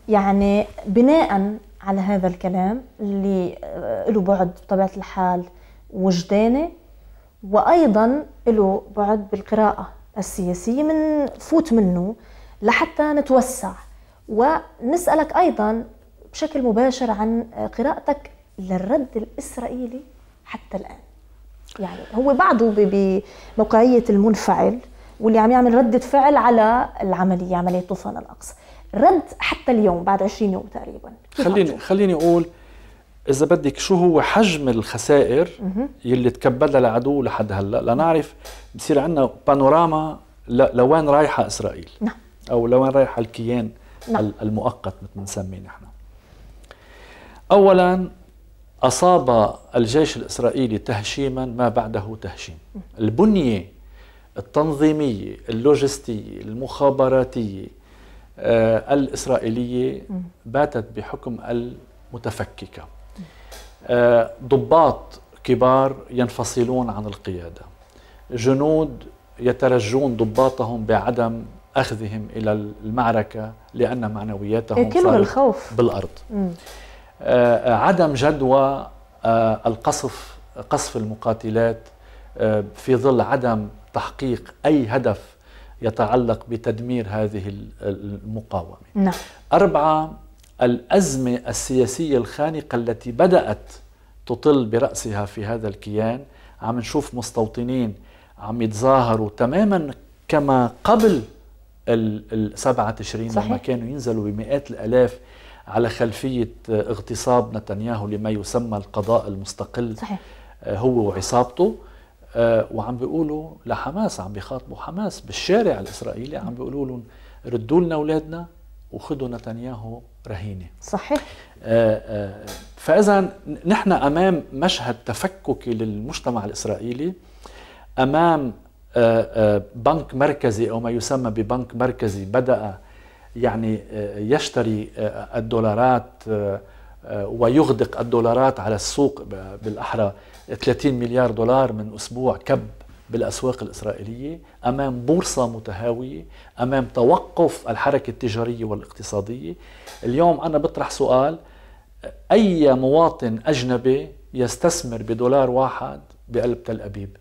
يعني بناء على هذا الكلام اللي آه، له بعد بطبيعه الحال وجداني وايضا له بعد بالقراءه السياسيه من فوت منه لحتى نتوسع ونسألك أيضا بشكل مباشر عن قراءتك للرد الإسرائيلي حتى الآن يعني هو بعده بموقعية المنفعل واللي عم يعمل ردة فعل على العملية عملية طوفان الأقصى رد حتى اليوم بعد 20 يوم تقريبا خليني خليني أقول إذا بدك شو هو حجم الخسائر مه. يلي تكبدها العدو لحد هلا لنعرف بصير عندنا بانوراما لوين رايحة إسرائيل نعم أو لوين رايحة الكيان نعم. المؤقت مثل ما نسميه نحن اولا اصاب الجيش الاسرائيلي تهشيما ما بعده تهشيم البنيه التنظيميه اللوجستيه المخابراتيه آه الاسرائيليه باتت بحكم المتفككه آه ضباط كبار ينفصلون عن القياده جنود يترجون ضباطهم بعدم أخذهم إلى المعركة لأن معنوياتهم كله الخوف بالأرض آه، عدم جدوى آه، القصف قصف المقاتلات آه، في ظل عدم تحقيق أي هدف يتعلق بتدمير هذه المقاومة نعم. أربعة الأزمة السياسية الخانقة التي بدأت تطل برأسها في هذا الكيان عم نشوف مستوطنين عم يتظاهروا تماما كما قبل 7 تشرين صحيح. لما كانوا ينزلوا بمئات الألاف على خلفية آه، اغتصاب نتنياهو لما يسمى القضاء المستقل صحيح. آه، هو وعصابته آه، وعم بيقولوا لحماس عم بيخاطبوا حماس بالشارع الإسرائيلي عم بيقولوا لهم ردوا لنا أولادنا وخذوا نتنياهو رهينة صحيح فإذا نحن أمام مشهد تفككي للمجتمع الإسرائيلي أمام آه، آه، بنك مركزي أو ما يسمى ببنك مركزي بدأ يعني آه، يشتري الدولارات ويغدق الدولارات على السوق بالأحرى 30 مليار دولار من أسبوع كب بالأسواق الإسرائيلية أمام بورصة متهاوية أمام توقف الحركة التجارية والاقتصادية اليوم أنا بطرح سؤال أي مواطن أجنبي يستثمر بدولار واحد بقلب تل أبيب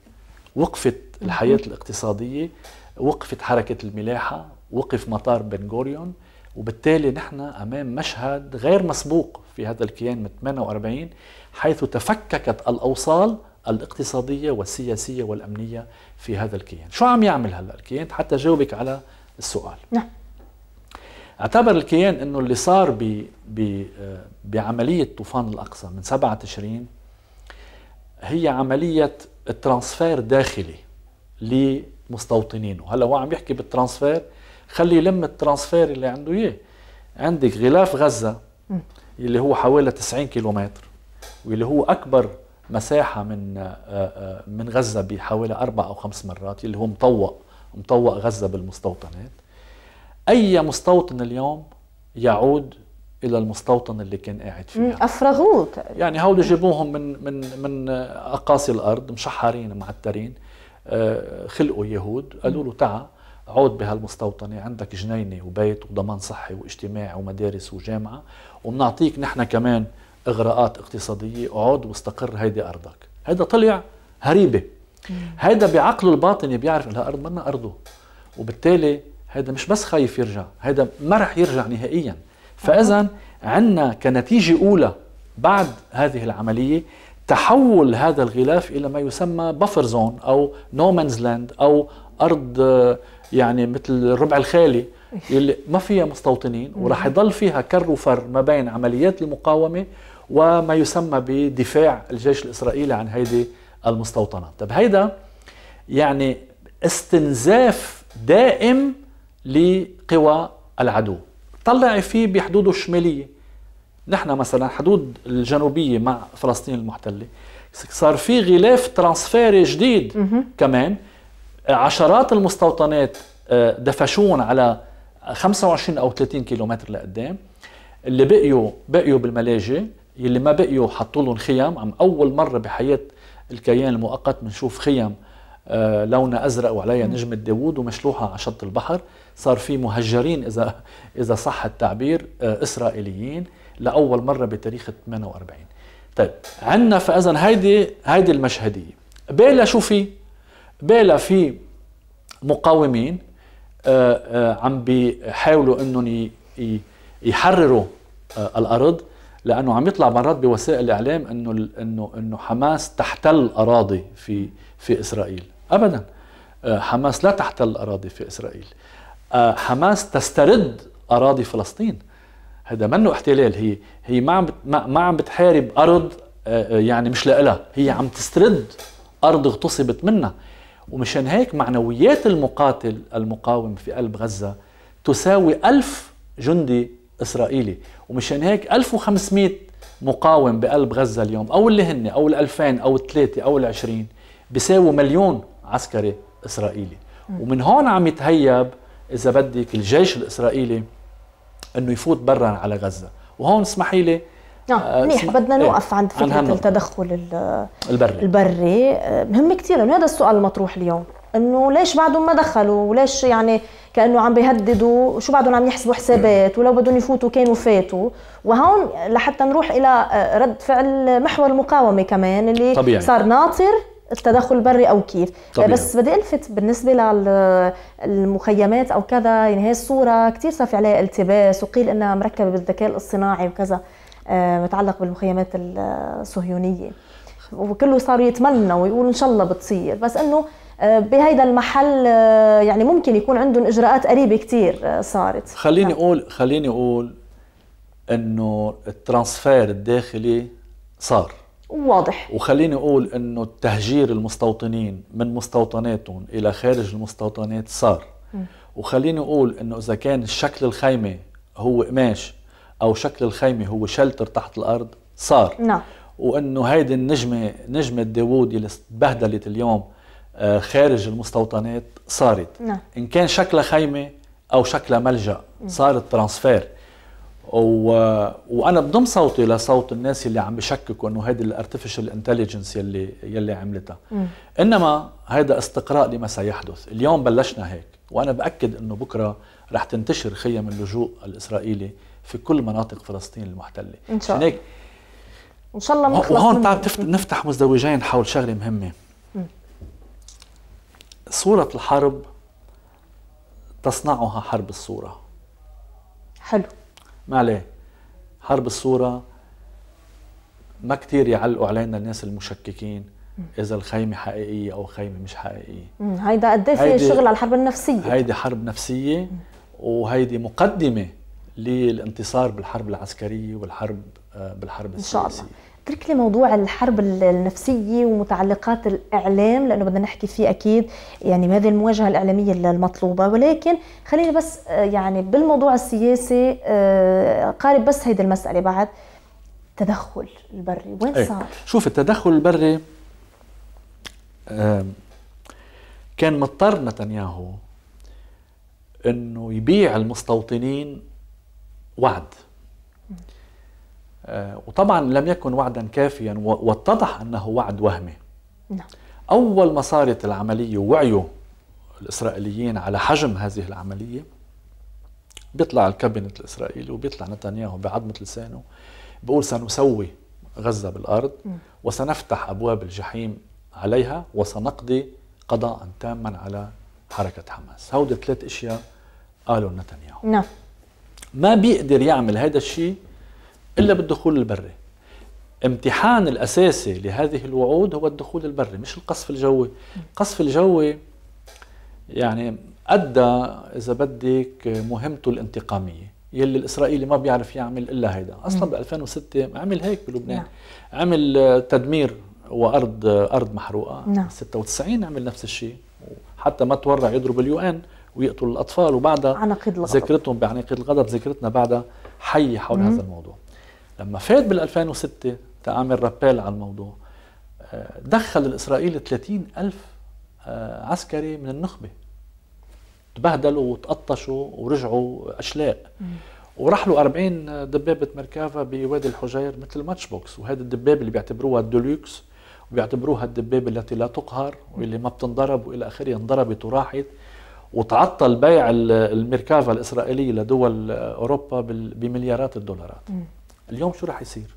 وقفت الحياة الاقتصادية وقفت حركة الملاحة وقف مطار بن غوريون وبالتالي نحن أمام مشهد غير مسبوق في هذا الكيان من 48 حيث تفككت الأوصال الاقتصادية والسياسية والأمنية في هذا الكيان شو عم يعمل هلأ الكيان حتى جاوبك على السؤال نعم اعتبر الكيان أنه اللي صار ب... ب... بعملية طوفان الأقصى من 7 تشرين هي عملية الترانسفير داخلي لمستوطنين هلا هو عم يحكي بالترانسفير خلي يلم الترانسفير اللي عنده اياه عندك غلاف غزه اللي هو حوالي 90 كيلومتر واللي هو اكبر مساحه من آه، آه، من غزه بحوالي اربع او خمس مرات اللي هو مطوق مطوق غزه بالمستوطنات اي مستوطن اليوم يعود الى المستوطن اللي كان قاعد فيه افرغوه يعني هول جابوهم من من من اقاصي الارض مشحرين معترين آه، خلقوا يهود قالوا له تعا عود بهالمستوطنة عندك جنينة وبيت وضمان صحي واجتماعي ومدارس وجامعة وبنعطيك نحن كمان إغراءات اقتصادية عود واستقر هيدي أرضك هيدا طلع هريبة هيدا بعقله الباطني بيعرف إنها أرض منا أرضه وبالتالي هيدا مش بس خايف يرجع هيدا ما رح يرجع نهائياً فإذا عندنا كنتيجة أولى بعد هذه العملية تحول هذا الغلاف إلى ما يسمى بفر زون أو نومنز لاند أو أرض يعني مثل الربع الخالي اللي ما فيها مستوطنين وراح يضل فيها كر وفر ما بين عمليات المقاومة وما يسمى بدفاع الجيش الإسرائيلي عن هيدي المستوطنه طب هيدا يعني استنزاف دائم لقوى العدو طلعي فيه بحدوده الشمالية نحن مثلا حدود الجنوبية مع فلسطين المحتلة صار في غلاف ترانسفيري جديد مه. كمان عشرات المستوطنات آه، دفشون على 25 او 30 كيلومتر لقدام اللي بقيوا بقيوا بالملاجئ اللي ما بقيوا حطوا لهم خيام عم اول مره بحياه الكيان المؤقت بنشوف خيم آه، لونها ازرق وعليها نجمه داوود ومشلوحه على شط البحر صار في مهجرين اذا اذا صح التعبير آه، اسرائيليين لاول مره بتاريخ 48 طيب عندنا فاذا هيدي هيدي المشهديه بلا شو في بلا في مقاومين آه، آه، عم بيحاولوا انهم يحرروا الارض لانه عم يطلع مرات بوسائل الاعلام انه انه انه حماس تحتل اراضي في في اسرائيل ابدا حماس لا تحتل اراضي في اسرائيل حماس تسترد اراضي فلسطين هذا منه احتلال هي هي ما عم ما عم بتحارب ارض آه، آه، يعني مش لها هي عم تسترد ارض اغتصبت منها ومشان هيك معنويات المقاتل المقاوم في قلب غزة تساوي ألف جندي إسرائيلي ومشان هيك 1500 مقاوم بقلب غزة اليوم أو اللي هن أو ال2000 أو الثلاثة أو ال20 بيساووا مليون عسكري إسرائيلي ومن هون عم يتهيب اذا بدك الجيش الاسرائيلي انه يفوت برا على غزه وهون اسمحي لي نعم منيح بدنا إيه، نوقف عند فكره التدخل البري البري آه، مهم كثير لانه هذا السؤال المطروح اليوم انه ليش بعدهم ما دخلوا وليش يعني كانه عم بيهددوا شو بعدهم عم يحسبوا حسابات ولو بدهم يفوتوا كانوا فاتوا وهون لحتى نروح الى رد فعل محور المقاومه كمان اللي طبيعي. صار ناطر التدخل البري او كيف طبيعي. بس بدي الفت بالنسبه للمخيمات او كذا يعني هي الصوره كثير صار في عليها التباس وقيل انها مركبه بالذكاء الاصطناعي وكذا آه، متعلق بالمخيمات الصهيونيه وكله صاروا يتمنى ويقول ان شاء الله بتصير بس انه آه، بهيدا المحل آه، يعني ممكن يكون عندهم اجراءات قريبه كثير صارت خليني نعم. اقول خليني اقول انه الترانسفير الداخلي صار واضح وخليني اقول انه تهجير المستوطنين من مستوطناتهم الى خارج المستوطنات صار م. وخليني اقول انه اذا كان شكل الخيمه هو قماش او شكل الخيمه هو شلتر تحت الارض صار نعم وانه هيدي النجمه نجمه داوود اللي تبهدلت اليوم آه، خارج المستوطنات صارت نعم. ان كان شكلها خيمه او شكلها ملجا صارت ترانسفير و... وانا بضم صوتي لصوت الناس اللي عم بشككوا انه هيدي الارتفيشال انتليجنس يلي يلي عملتها م. انما هذا استقراء لما سيحدث اليوم بلشنا هيك وانا باكد انه بكره رح تنتشر خيم اللجوء الاسرائيلي في كل مناطق فلسطين المحتله ان شاء الله ان شاء الله نخلص وهون تعال تفت... نفتح مزدوجين حول شغله مهمه م. صوره الحرب تصنعها حرب الصوره حلو ما عليه حرب الصورة ما كتير يعلقوا علينا الناس المشككين اذا الخيمه حقيقيه او خيمه مش حقيقيه هيدا قد ايه في شغل على الحرب النفسيه هيدي حرب نفسيه وهيدي مقدمه للانتصار بالحرب العسكريه والحرب آه، بالحرب السياسيه ان شاء الله ترك لي موضوع الحرب النفسية ومتعلقات الإعلام لأنه بدنا نحكي فيه أكيد يعني هذه المواجهة الإعلامية المطلوبة ولكن خليني بس آه، يعني بالموضوع السياسي آه، قارب بس هيدي المسألة بعد التدخل البري وين ايه. صار؟ شوف التدخل البري كان مضطر نتنياهو انه يبيع المستوطنين وعد آه، وطبعا لم يكن وعدا كافيا واتضح انه وعد وهمي نعم. اول ما صارت العمليه ووعيوا الاسرائيليين على حجم هذه العمليه بيطلع الكابينت الاسرائيلي وبيطلع نتنياهو بعظمه لسانه بيقول سنسوي غزه بالارض م. وسنفتح ابواب الجحيم عليها وسنقضي قضاء تاما على حركه حماس، هودي ثلاث اشياء قالوا نتنياهو نعم ما بيقدر يعمل هذا الشيء إلا بالدخول البري امتحان الأساسي لهذه الوعود هو الدخول البري مش القصف الجوي القصف الجوي يعني أدى إذا بدك مهمته الانتقامية يلي الإسرائيلي ما بيعرف يعمل إلا هيدا أصلا ب 2006 عمل هيك بلبنان نعم. عمل تدمير وأرض أرض محروقة نعم. 96 عمل نفس الشيء حتى ما تورع يضرب اليو ان ويقتل الاطفال وبعدها عناقيد الغضب ذكرتهم بعناقيد الغضب ذكرتنا بعدها حي حول مم. هذا الموضوع لما فات بال 2006 تعمل رابيل على الموضوع آه، دخل الإسرائيلي 30 ألف آه، عسكري من النخبة تبهدلوا وتقطشوا ورجعوا أشلاء ورحلوا 40 دبابة مركافا بوادي الحجير مثل الماتش بوكس وهذا الدبابة اللي بيعتبروها الدولوكس وبيعتبروها الدبابة التي لا تقهر واللي ما بتنضرب وإلى آخره انضربت وراحت وتعطل بيع الميركافا الإسرائيلية لدول أوروبا بمليارات الدولارات اليوم شو راح يصير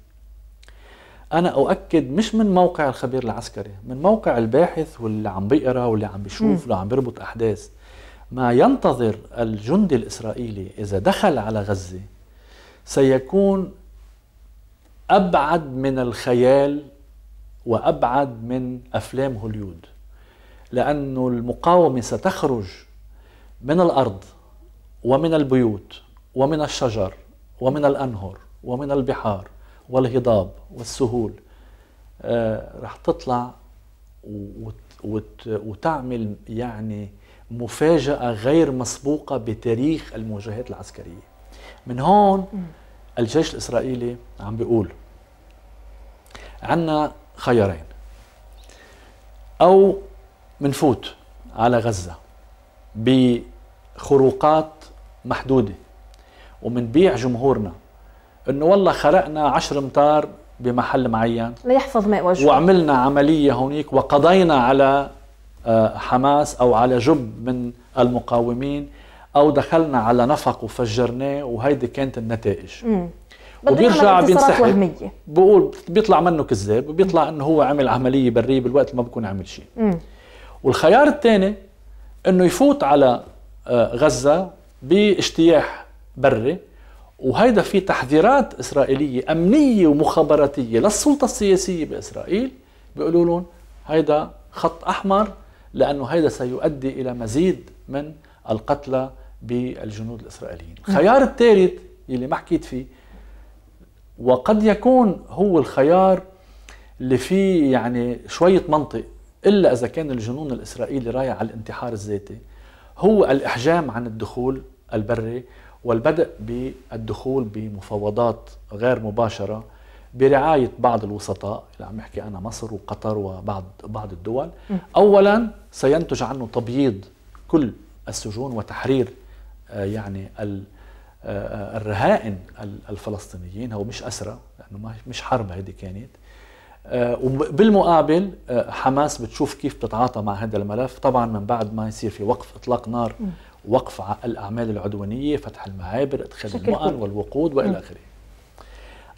انا اؤكد مش من موقع الخبير العسكري من موقع الباحث واللي عم بيقرا واللي عم بيشوف واللي عم بيربط احداث ما ينتظر الجندي الاسرائيلي اذا دخل على غزه سيكون ابعد من الخيال وابعد من افلام هوليود لانه المقاومه ستخرج من الارض ومن البيوت ومن الشجر ومن الانهر ومن البحار والهضاب والسهول آه، رح تطلع وتعمل يعني مفاجأة غير مسبوقة بتاريخ المواجهات العسكرية من هون الجيش الإسرائيلي عم بيقول عنا خيارين أو منفوت على غزة بخروقات محدودة ومنبيع جمهورنا انه والله خلقنا عشر امتار بمحل معين ليحفظ ماء وجهه وعملنا عمليه هونيك وقضينا على آه، حماس او على جب من المقاومين او دخلنا على نفق وفجرناه وهيدي كانت النتائج مم. وبيرجع بينسحب بقول بيطلع منه كذاب وبيطلع انه هو عمل عمليه بريه بالوقت اللي ما بكون عمل شيء والخيار الثاني انه يفوت على آه، غزه باجتياح بري وهيدا في تحذيرات إسرائيلية أمنية ومخابراتية للسلطة السياسية بإسرائيل بيقولوا لهم هيدا خط أحمر لأنه هيدا سيؤدي إلى مزيد من القتلى بالجنود الإسرائيليين نعم. الخيار الثالث اللي ما حكيت فيه وقد يكون هو الخيار اللي فيه يعني شوية منطق إلا إذا كان الجنون الإسرائيلي رايح على الانتحار الذاتي هو الإحجام عن الدخول البري والبدء بالدخول بمفاوضات غير مباشره برعايه بعض الوسطاء اللي عم بحكي انا مصر وقطر وبعض بعض الدول اولا سينتج عنه تبييض كل السجون وتحرير آه، يعني آه، الرهائن الفلسطينيين هو مش اسرى لانه مش حرب هذه كانت آه، وبالمقابل حماس بتشوف كيف بتتعاطى مع هذا الملف طبعا من بعد ما يصير في وقف اطلاق نار وقف الأعمال العدوانية فتح المعابر إدخال المؤن والوقود نعم. وإلى آخره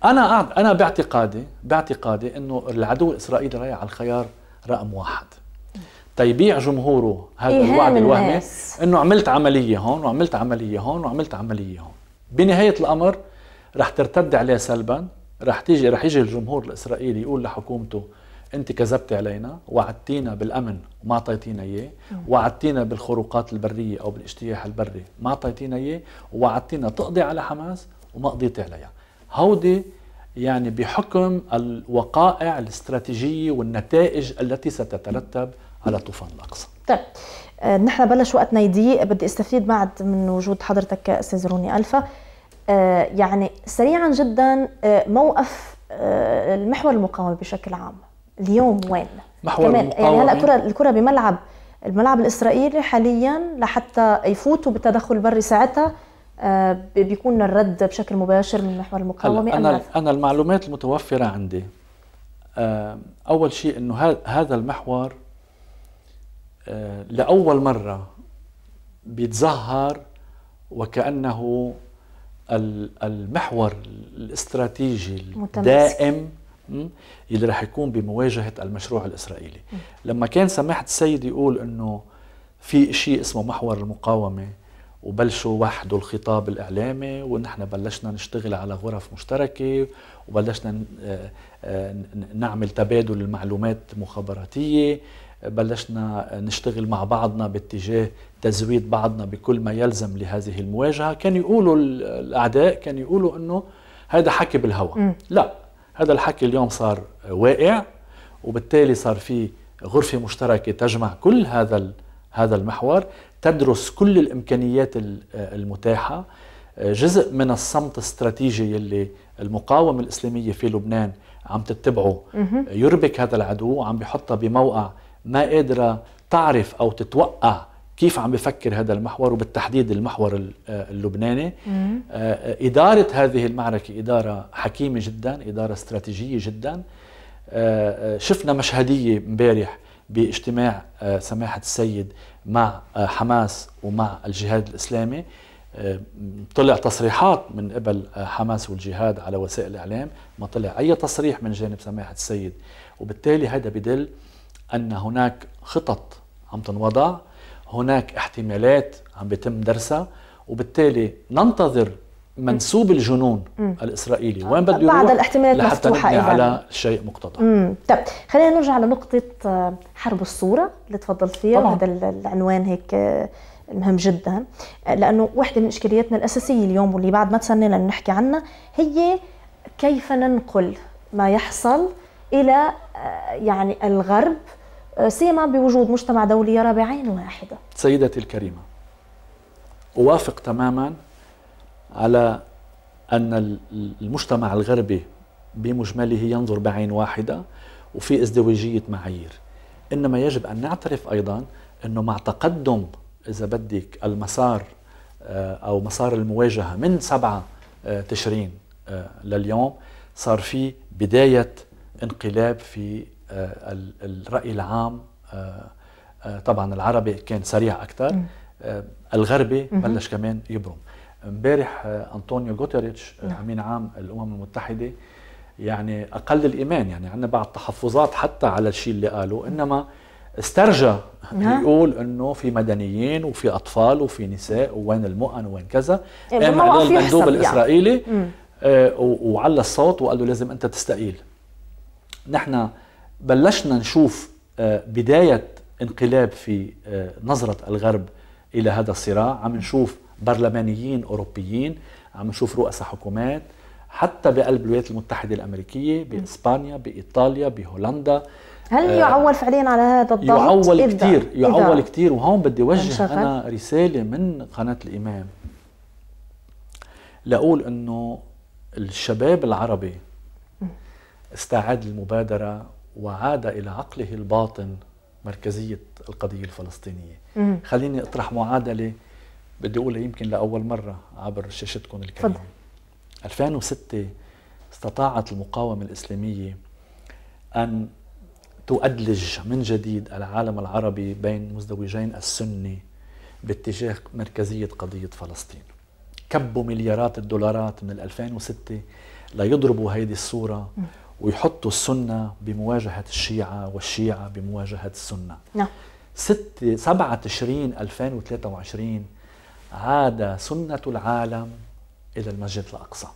أنا أنا باعتقادي باعتقادي أنه العدو الإسرائيلي رايح على الخيار رقم واحد تيبيع جمهوره هذا الوعد الوهمي انه عملت عمليه هون وعملت عمليه هون وعملت عمليه هون بنهايه الامر رح ترتد عليه سلبا رح تيجي رح يجي الجمهور الاسرائيلي يقول لحكومته انت كذبت علينا وعدتينا بالامن وما اعطيتينا اياه وعدتينا بالخروقات البريه او بالاجتياح البري ما اعطيتينا اياه ووعدتينا تقضي على حماس وما قضيتي عليها هودي يعني بحكم الوقائع الاستراتيجيه والنتائج التي ستترتب على طوفان الاقصى طيب آه، نحن بلش وقتنا يضيق بدي استفيد بعد من وجود حضرتك استاذ روني الفا آه، يعني سريعا جدا آه، موقف المحور المقاومه بشكل عام اليوم وين محور كمان يعني هلا الكره الكره بملعب الملعب الاسرائيلي حاليا لحتى يفوتوا بالتدخل البري ساعتها آه، بيكون الرد بشكل مباشر من محور المقاومه انا انا المعلومات المتوفره عندي آه، اول شيء انه هذا المحور آه، لاول مره بيتظهر وكانه المحور الاستراتيجي الدائم اللي رح يكون بمواجهة المشروع الإسرائيلي لما كان سماحة السيد يقول أنه في شيء اسمه محور المقاومة وبلشوا وحدوا الخطاب الإعلامي ونحن بلشنا نشتغل على غرف مشتركة وبلشنا آه، آه، نعمل تبادل المعلومات مخابراتية بلشنا نشتغل مع بعضنا باتجاه تزويد بعضنا بكل ما يلزم لهذه المواجهة كان يقولوا الأعداء كان يقولوا أنه هذا حكي بالهواء لا هذا الحكي اليوم صار واقع وبالتالي صار في غرفة مشتركة تجمع كل هذا هذا المحور تدرس كل الإمكانيات المتاحة جزء من الصمت الاستراتيجي يلي المقاومة الإسلامية في لبنان عم تتبعه يربك هذا العدو وعم بيحطها بموقع ما قادرة تعرف أو تتوقع كيف عم بفكر هذا المحور وبالتحديد المحور آه، اللبناني مم. آه، آه، إدارة هذه المعركة إدارة حكيمة جدا إدارة استراتيجية جدا شفنا مشهدية مبارح باجتماع سماحة السيد مع حماس ومع الجهاد الإسلامي طلع تصريحات من قبل حماس والجهاد على وسائل الإعلام ما طلع أي تصريح من جانب سماحة السيد وبالتالي هذا بدل أن هناك خطط عم تنوضع هناك احتمالات عم بيتم درسها وبالتالي ننتظر منسوب الجنون مم. الاسرائيلي آه، وين بده يروح بعد الاحتمالات لحتى مفتوحه على شيء مقتضى طيب خلينا نرجع لنقطه آه، حرب الصوره اللي تفضلت فيها طبعا. هذا العنوان هيك آه، مهم جدا لانه وحده من اشكالياتنا الاساسيه اليوم واللي بعد ما تسنينا نحكي عنها هي كيف ننقل ما يحصل الى يعني الغرب سيما بوجود مجتمع دولي يرى بعين واحدة سيدتي الكريمة أوافق تماما على أن المجتمع الغربي بمجمله ينظر بعين واحدة وفي ازدواجية معايير إنما يجب أن نعترف أيضا أنه مع تقدم إذا بدك المسار آه، أو مسار المواجهة من سبعة آه، تشرين آه، لليوم صار في بداية انقلاب في آه، الراي العام آه، آه، طبعا العربي كان سريع اكثر الغربي بلش كمان يبرم امبارح انطونيو جوتريتش نعم. امين عام الامم المتحده يعني اقل الايمان يعني عندنا بعض تحفظات حتى على الشيء اللي قاله انما استرجى نعم. يقول انه في مدنيين وفي اطفال وفي نساء ووين المؤن وين كذا قام على يعني إيه، المندوب يعني. الاسرائيلي يعني. وعلى الصوت وقال له لازم انت تستقيل نحن بلشنا نشوف آه، بداية انقلاب في آه، نظرة الغرب إلى هذا الصراع عم نشوف برلمانيين أوروبيين عم نشوف رؤساء حكومات حتى بقلب الولايات المتحدة الأمريكية بإسبانيا بإيطاليا بهولندا هل آه، يعول فعليا على هذا الضغط؟ يعول كثير يعول كثير وهون بدي وجه أنا رسالة من قناة الإمام لأقول أنه الشباب العربي استعاد للمبادرة وعاد إلى عقله الباطن مركزية القضية الفلسطينية مم. خليني أطرح معادلة بدي أقولها يمكن لأول مرة عبر شاشتكم الكريمة فضل. 2006 استطاعت المقاومة الإسلامية أن تؤدلج من جديد العالم العربي بين مزدوجين السني باتجاه مركزية قضية فلسطين كبوا مليارات الدولارات من 2006 ليضربوا هيدي الصورة ويحطوا السنة بمواجهة الشيعة والشيعة بمواجهة السنة نعم 6 سبعة تشرين 2023 عاد سنة العالم إلى المسجد الأقصى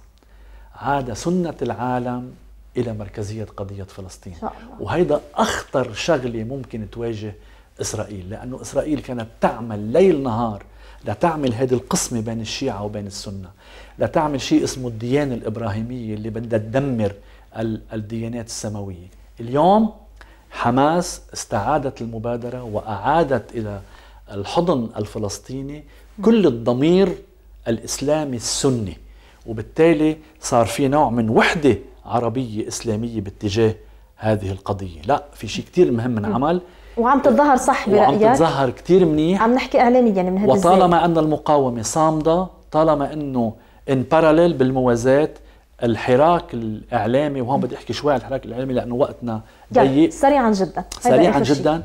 عاد سنة العالم إلى مركزية قضية فلسطين شاء الله. وهيدا أخطر شغلة ممكن تواجه إسرائيل لأنه إسرائيل كانت تعمل ليل نهار لتعمل هذه القسمة بين الشيعة وبين السنة لتعمل شيء اسمه الديانة الإبراهيمية اللي بدها تدمر الديانات السماوية اليوم حماس استعادت المبادرة وأعادت إلى الحضن الفلسطيني كل الضمير الإسلامي السني وبالتالي صار في نوع من وحدة عربية إسلامية باتجاه هذه القضية لا في شيء كثير مهم عمل وعم تتظاهر صح برأيك وعم تتظاهر كثير منيح عم نحكي إعلاميا يعني من هذا وطالما أن المقاومة صامدة طالما أنه ان بالموازات بالموازاة الحراك الاعلامي وهون بدي احكي شوي عن الحراك الاعلامي لانه وقتنا ضيق سريعا جدا سريعا جدا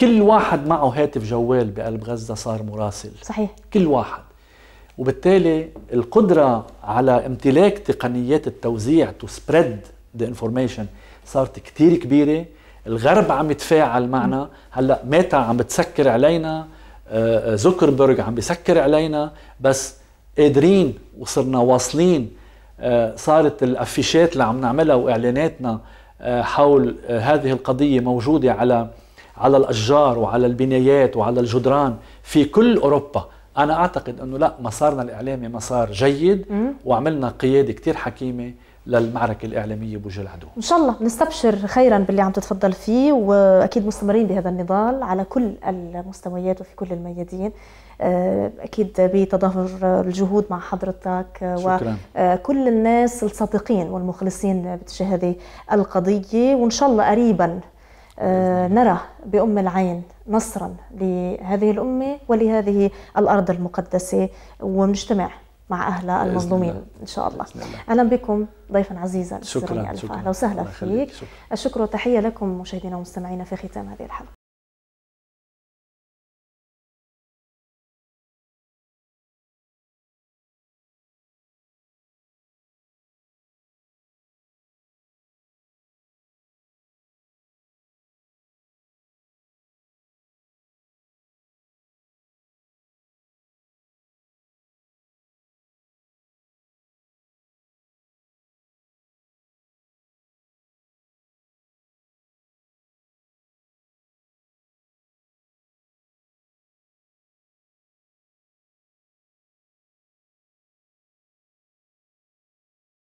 كل واحد معه هاتف جوال بقلب غزه صار مراسل صحيح كل واحد وبالتالي القدره على امتلاك تقنيات التوزيع تو سبريد ذا انفورميشن صارت كثير كبيره الغرب عم يتفاعل معنا هلا ميتا عم بتسكر علينا آه، آه، زوكربيرج عم بيسكر علينا بس قادرين وصرنا واصلين آه، صارت الافيشات اللي عم نعملها واعلاناتنا آه، حول آه، هذه القضيه موجوده على على الاشجار وعلى البنايات وعلى الجدران في كل اوروبا انا اعتقد انه لا مسارنا الاعلامي مسار جيد وعملنا قياده كثير حكيمه للمعركة الإعلامية بوجه العدو إن شاء الله نستبشر خيرا باللي عم تتفضل فيه وأكيد مستمرين بهذا النضال على كل المستويات وفي كل الميادين آه، اكيد بتضافر الجهود مع حضرتك آه، شكرا. وكل الناس الصادقين والمخلصين باتجاه هذه القضيه وان شاء الله قريبا آه، نرى بأم العين نصرا لهذه الأمة ولهذه الأرض المقدسة ونجتمع مع أهلها المظلومين إن شاء الله, الله. أهلا بكم ضيفا عزيزا شكرا, شكرا. أهلا وسهلا فيك الشكر وتحية لكم مشاهدينا ومستمعينا في ختام هذه الحلقة